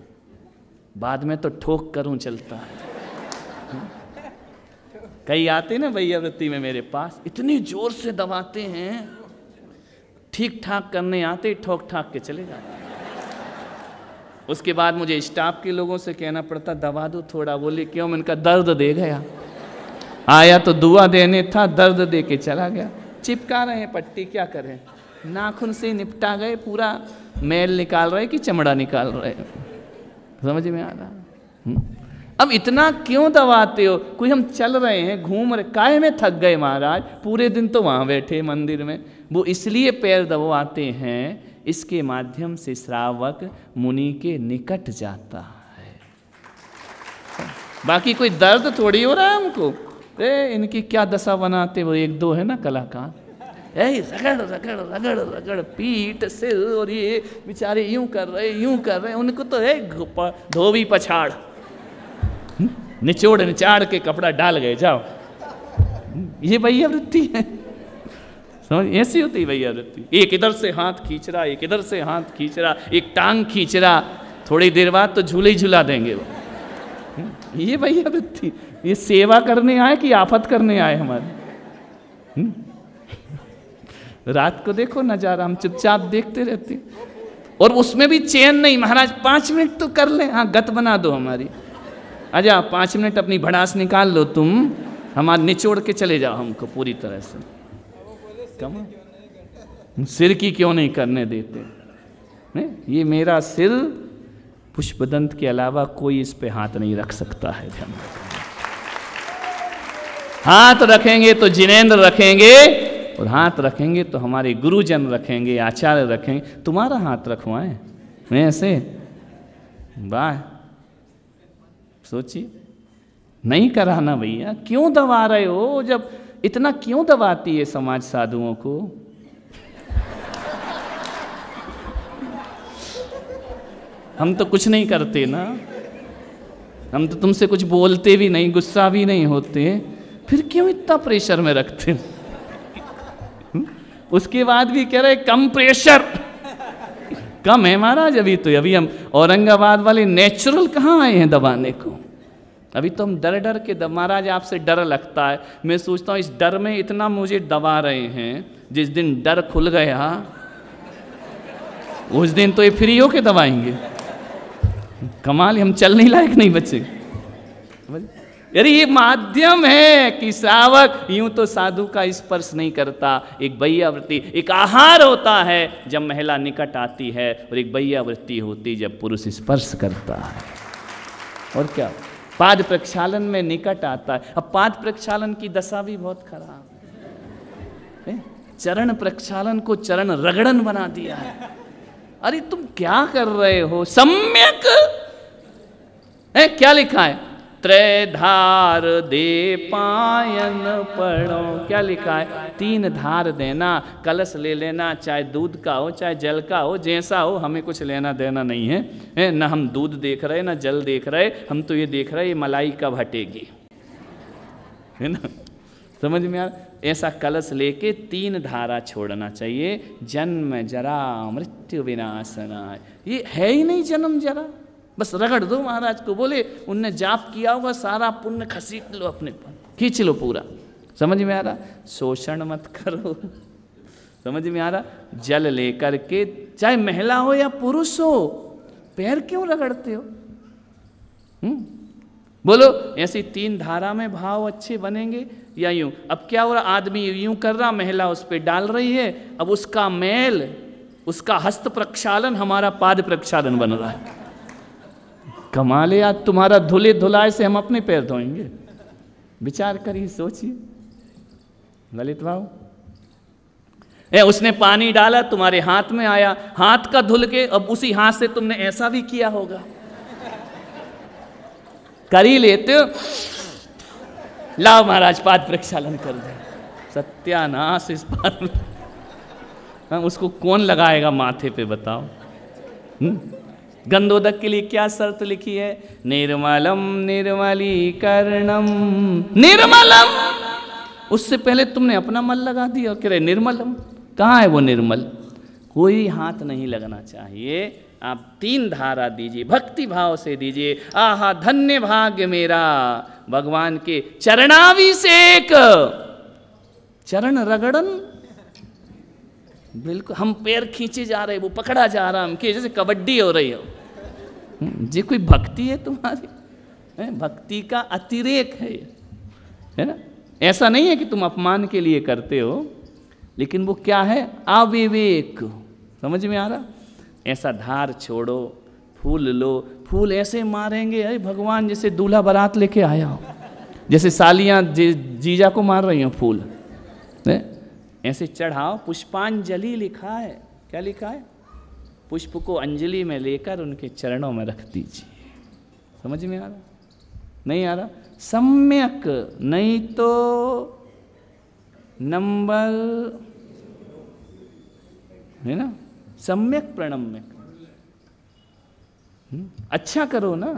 बाद में तो ठोक करूं चलता है कई आते ना भैया वृत्ति में मेरे पास इतनी जोर से दबाते हैं ठीक ठाक करने आते ही ठोक ठाक के चले जाते उसके बाद मुझे स्टाफ के लोगों से कहना पड़ता दबा दो थोड़ा बोले क्यों मैं इनका दर्द दे गया आया तो दुआ देने था दर्द दे के चला गया चिपका रहे हैं पट्टी क्या करें नाखून से निपटा गए पूरा मेल निकाल रहे कि चमड़ा निकाल रहे समझ में आ रहा हम्म। अब इतना क्यों दबाते हो कोई हम चल रहे हैं घूम रहे काय में थक गए महाराज पूरे दिन तो वहाँ बैठे मंदिर में वो इसलिए पैर दबवाते हैं इसके माध्यम से श्रावक मुनि के निकट जाता है बाकी कोई दर्द थोड़ी हो रहा है हमको अरे इनकी क्या दशा बनाते वो एक दो है ना कलाकार यही रगड़ रगड़ रगड़ रगड़ पीठ सिर और ये बेचारे यूं कर रहे यूं कर रहे उनको तो है धोबी पछाड़ निचोड़ निचाड़ के कपड़ा डाल गए जाओ ये भैया वृत्ति है समझ ऐसी होती भैया वृत्ति एक इधर से हाथ खींच रहा एक इधर से हाथ खींच रहा एक टांग खींच रहा थोड़ी देर बाद तो झूले ही झूला देंगे वो ये भैया वृत्ति ये सेवा करने आए कि आफत करने आए हमारे रात को देखो नज़ारा हम चुपचाप देखते रहते और उसमें भी चैन नहीं महाराज पांच मिनट तो कर ले हाँ गत बना दो हमारी अजा पांच मिनट अपनी भड़ास निकाल लो तुम हमारे निचोड़ के चले जाओ हमको पूरी तरह से कम सिर की क्यों नहीं करने देते नहीं? ये मेरा सिर पुष्पदंत के अलावा कोई इस पे हाथ नहीं रख सकता है ध्यान हाथ रखेंगे तो जिनेन्द्र रखेंगे और हाथ रखेंगे तो हमारे गुरुजन रखेंगे आचार्य रखेंगे तुम्हारा हाथ रखवाएं मैं ऐसे वाह सोचिए नहीं कराना भैया क्यों दबा रहे हो जब इतना क्यों दबाती है समाज साधुओं को हम तो कुछ नहीं करते ना हम तो तुमसे कुछ बोलते भी नहीं गुस्सा भी नहीं होते फिर क्यों इतना प्रेशर में रखते हैं उसके बाद भी कह रहे कम प्रेशर कम है महाराज अभी तो अभी हम औरंगाबाद वाले नेचुरल कहाँ आए हैं दबाने को अभी तो हम डर डर के महाराज आपसे डर लगता है मैं सोचता हूँ इस डर में इतना मुझे दबा रहे हैं जिस दिन डर खुल गया उस दिन तो ये फ्री होके दबाएंगे कमाल हम चलने लायक नहीं बचे यदि ये माध्यम है कि श्रावक यूं तो साधु का स्पर्श नहीं करता एक बैयावृत्ति एक आहार होता है जब महिला निकट आती है और एक बैयावृत्ति होती जब पुरुष स्पर्श करता है और क्या पाद प्रक्षालन में निकट आता है अब पाद प्रक्षालन की दशा भी बहुत खराब है चरण प्रक्षालन को चरण रगड़न बना दिया है अरे तुम क्या कर रहे हो सम्यक है क्या लिखा है त्रैधार दे पायन पड़ो क्या लिखा है तीन धार देना कलश ले लेना चाहे दूध का हो चाहे जल का हो जैसा हो हमें कुछ लेना देना नहीं है, ना हम दूध देख रहे ना जल देख रहे हम तो ये देख रहे ये मलाई कब हटेगी है ना समझ में आ ऐसा कलश लेके तीन धारा छोड़ना चाहिए जन्म जरा मृत्यु विनाशना ये है ही नहीं जन्म जरा बस रगड़ दो महाराज को बोले उनने जाप किया होगा सारा पुण्य खसीट लो अपने पर खींच लो पूरा समझ में आ रहा शोषण मत करो समझ में आ रहा जल लेकर के चाहे महिला हो या पुरुष हो पैर क्यों रगड़ते हो हुँ? हम्म? बोलो ऐसी तीन धारा में भाव अच्छे बनेंगे या यूं अब क्या हो रहा आदमी यूं कर रहा महिला उस पर डाल रही है अब उसका मैल उसका हस्त प्रक्षालन हमारा पाद प्रक्षालन बन रहा है कमाल है आज तुम्हारा धुले धुलाए से हम अपने पैर धोएंगे विचार करिए सोचिए ललित भाव ए, उसने पानी डाला तुम्हारे हाथ में आया हाथ का धुल के अब उसी हाथ से तुमने ऐसा भी किया होगा कर ही लेते हो लाओ महाराज पाद प्रक्षालन कर दे सत्यानाश इस पाद हम हाँ, उसको कौन लगाएगा माथे पे बताओ हुँ? हम्म? गंधोदक के लिए क्या शर्त लिखी है निर्मलम निर्मली कर्णम निर्मलम उससे पहले तुमने अपना मल लगा दिया कह रहे निर्मलम कहाँ है वो निर्मल कोई हाथ नहीं लगना चाहिए आप तीन धारा दीजिए भक्ति भाव से दीजिए आहा धन्य भाग्य मेरा भगवान के से एक चरण रगड़न बिल्कुल हम पैर खींचे जा रहे वो पकड़ा जा रहा हम कि जैसे कबड्डी हो रही हो जी हम्म, कोई भक्ति है तुम्हारी है भक्ति का अतिरेक है है ना ऐसा नहीं है कि तुम अपमान के लिए करते हो लेकिन वो क्या है अविवेक समझ में आ रहा ऐसा धार छोड़ो फूल लो फूल ऐसे मारेंगे अरे भगवान जैसे दूल्हा बारात लेके आया हो जैसे सालियाँ जीजा को मार रही हो फूल है ऐसे चढ़ाओ पुष्पांजलि लिखा है क्या लिखा है पुष्प को अंजलि में लेकर उनके चरणों में रख दीजिए समझ में आ रहा नहीं आ रहा सम्यक नहीं तो नंबर है ना सम्यक प्रणम्य हम्म, अच्छा करो ना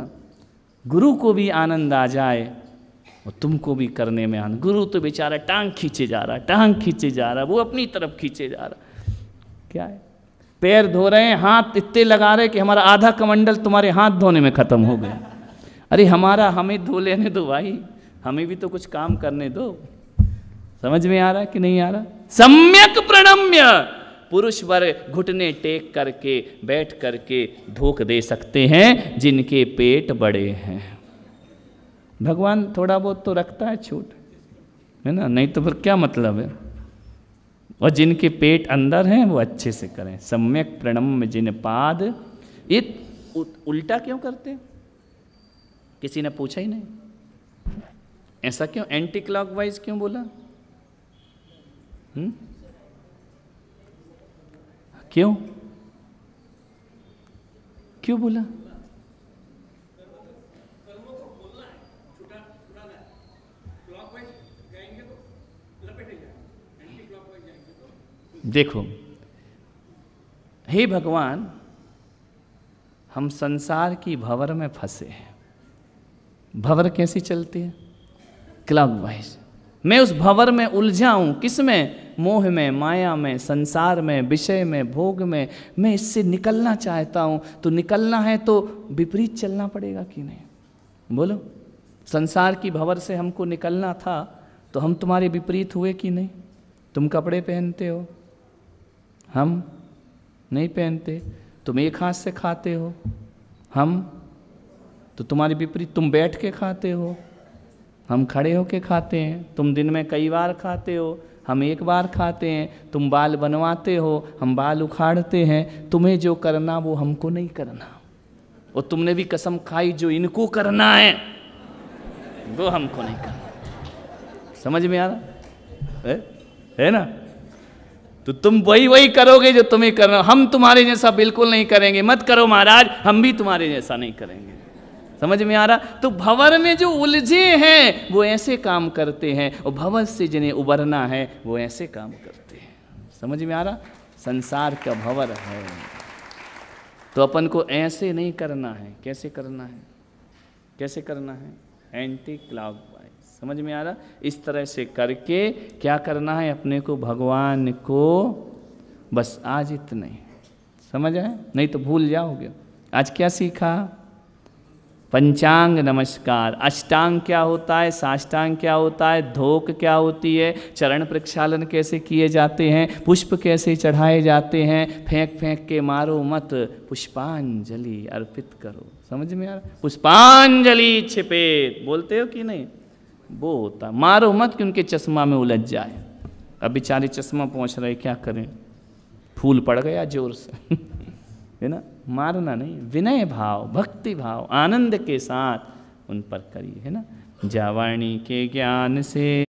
गुरु को भी आनंद आ जाए और तुमको भी करने में आनंद गुरु तो बेचारा टांग खींचे जा रहा टांग खींचे जा रहा वो अपनी तरफ खींचे जा रहा क्या है पैर धो रहे हैं हाथ इतने लगा रहे कि हमारा आधा कमंडल तुम्हारे हाथ धोने में ख़त्म हो गया अरे हमारा हमें धो लेने दो भाई हमें भी तो कुछ काम करने दो समझ में आ रहा कि नहीं आ रहा सम्यक प्रणम्य पुरुष वर घुटने टेक करके बैठ करके धोख दे सकते हैं जिनके पेट बड़े हैं भगवान थोड़ा बहुत तो रखता है छूट है ना नहीं तो फिर क्या मतलब है और जिनके पेट अंदर हैं वो अच्छे से करें सम्यक प्रणम जिन पाद ये उल्टा क्यों करते हैं किसी ने पूछा ही नहीं ऐसा क्यों एंटी क्लॉक वाइज क्यों बोला हुँ? हम्म? क्यों क्यों बोला देखो हे भगवान हम संसार की भंवर में फंसे हैं भंवर कैसी चलती है क्लब वाइज मैं उस भंवर में उलझा किस में मोह में माया में संसार में विषय में भोग में मैं इससे निकलना चाहता हूं तो निकलना है तो विपरीत चलना पड़ेगा कि नहीं बोलो संसार की भंवर से हमको निकलना था तो हम तुम्हारे विपरीत हुए कि नहीं तुम कपड़े पहनते हो हम नहीं पहनते तुम एक हाथ से खाते हो हम तो तुम्हारी विपरीत तुम बैठ के खाते हो हम खड़े होके खाते हैं तुम दिन में कई बार खाते हो हम एक बार खाते हैं तुम बाल बनवाते हो हम बाल उखाड़ते हैं तुम्हें जो करना वो हमको नहीं करना और तुमने भी कसम खाई जो इनको करना है वो हमको नहीं करना समझ में आ रहा है, है ना तो तुम वही वही करोगे जो तुम्हें कर रहे हो हम तुम्हारे जैसा बिल्कुल नहीं करेंगे मत करो महाराज हम भी तुम्हारे जैसा नहीं करेंगे समझ में आ रहा तो भंवर में जो उलझे हैं वो ऐसे काम करते हैं और भंवर से जिन्हें उबरना है वो ऐसे काम करते हैं समझ में आ रहा संसार का भंवर है तो अपन को ऐसे नहीं करना है कैसे करना है कैसे करना है एंटी क्लाउड समझ में आ रहा इस तरह से करके क्या करना है अपने को भगवान को बस आज इतना ही समझ आए नहीं तो भूल जाओगे आज क्या सीखा पंचांग नमस्कार अष्टांग क्या होता है साष्टांग क्या होता है धोक क्या होती है चरण प्रक्षालन कैसे किए जाते हैं पुष्प कैसे चढ़ाए जाते हैं फेंक फेंक के मारो मत पुष्पांजलि अर्पित करो समझ में आ रहा पुष्पांजलि छिपेत बोलते हो कि नहीं वो होता मारो मत कि उनके चश्मा में उलझ जाए अब बेचारे चश्मा पहुंच रहे क्या करें फूल पड़ गया जोर से [LAUGHS] है ना मारना नहीं विनय भाव भक्ति भाव आनंद के साथ उन पर करिए है ना जावाणी के ज्ञान से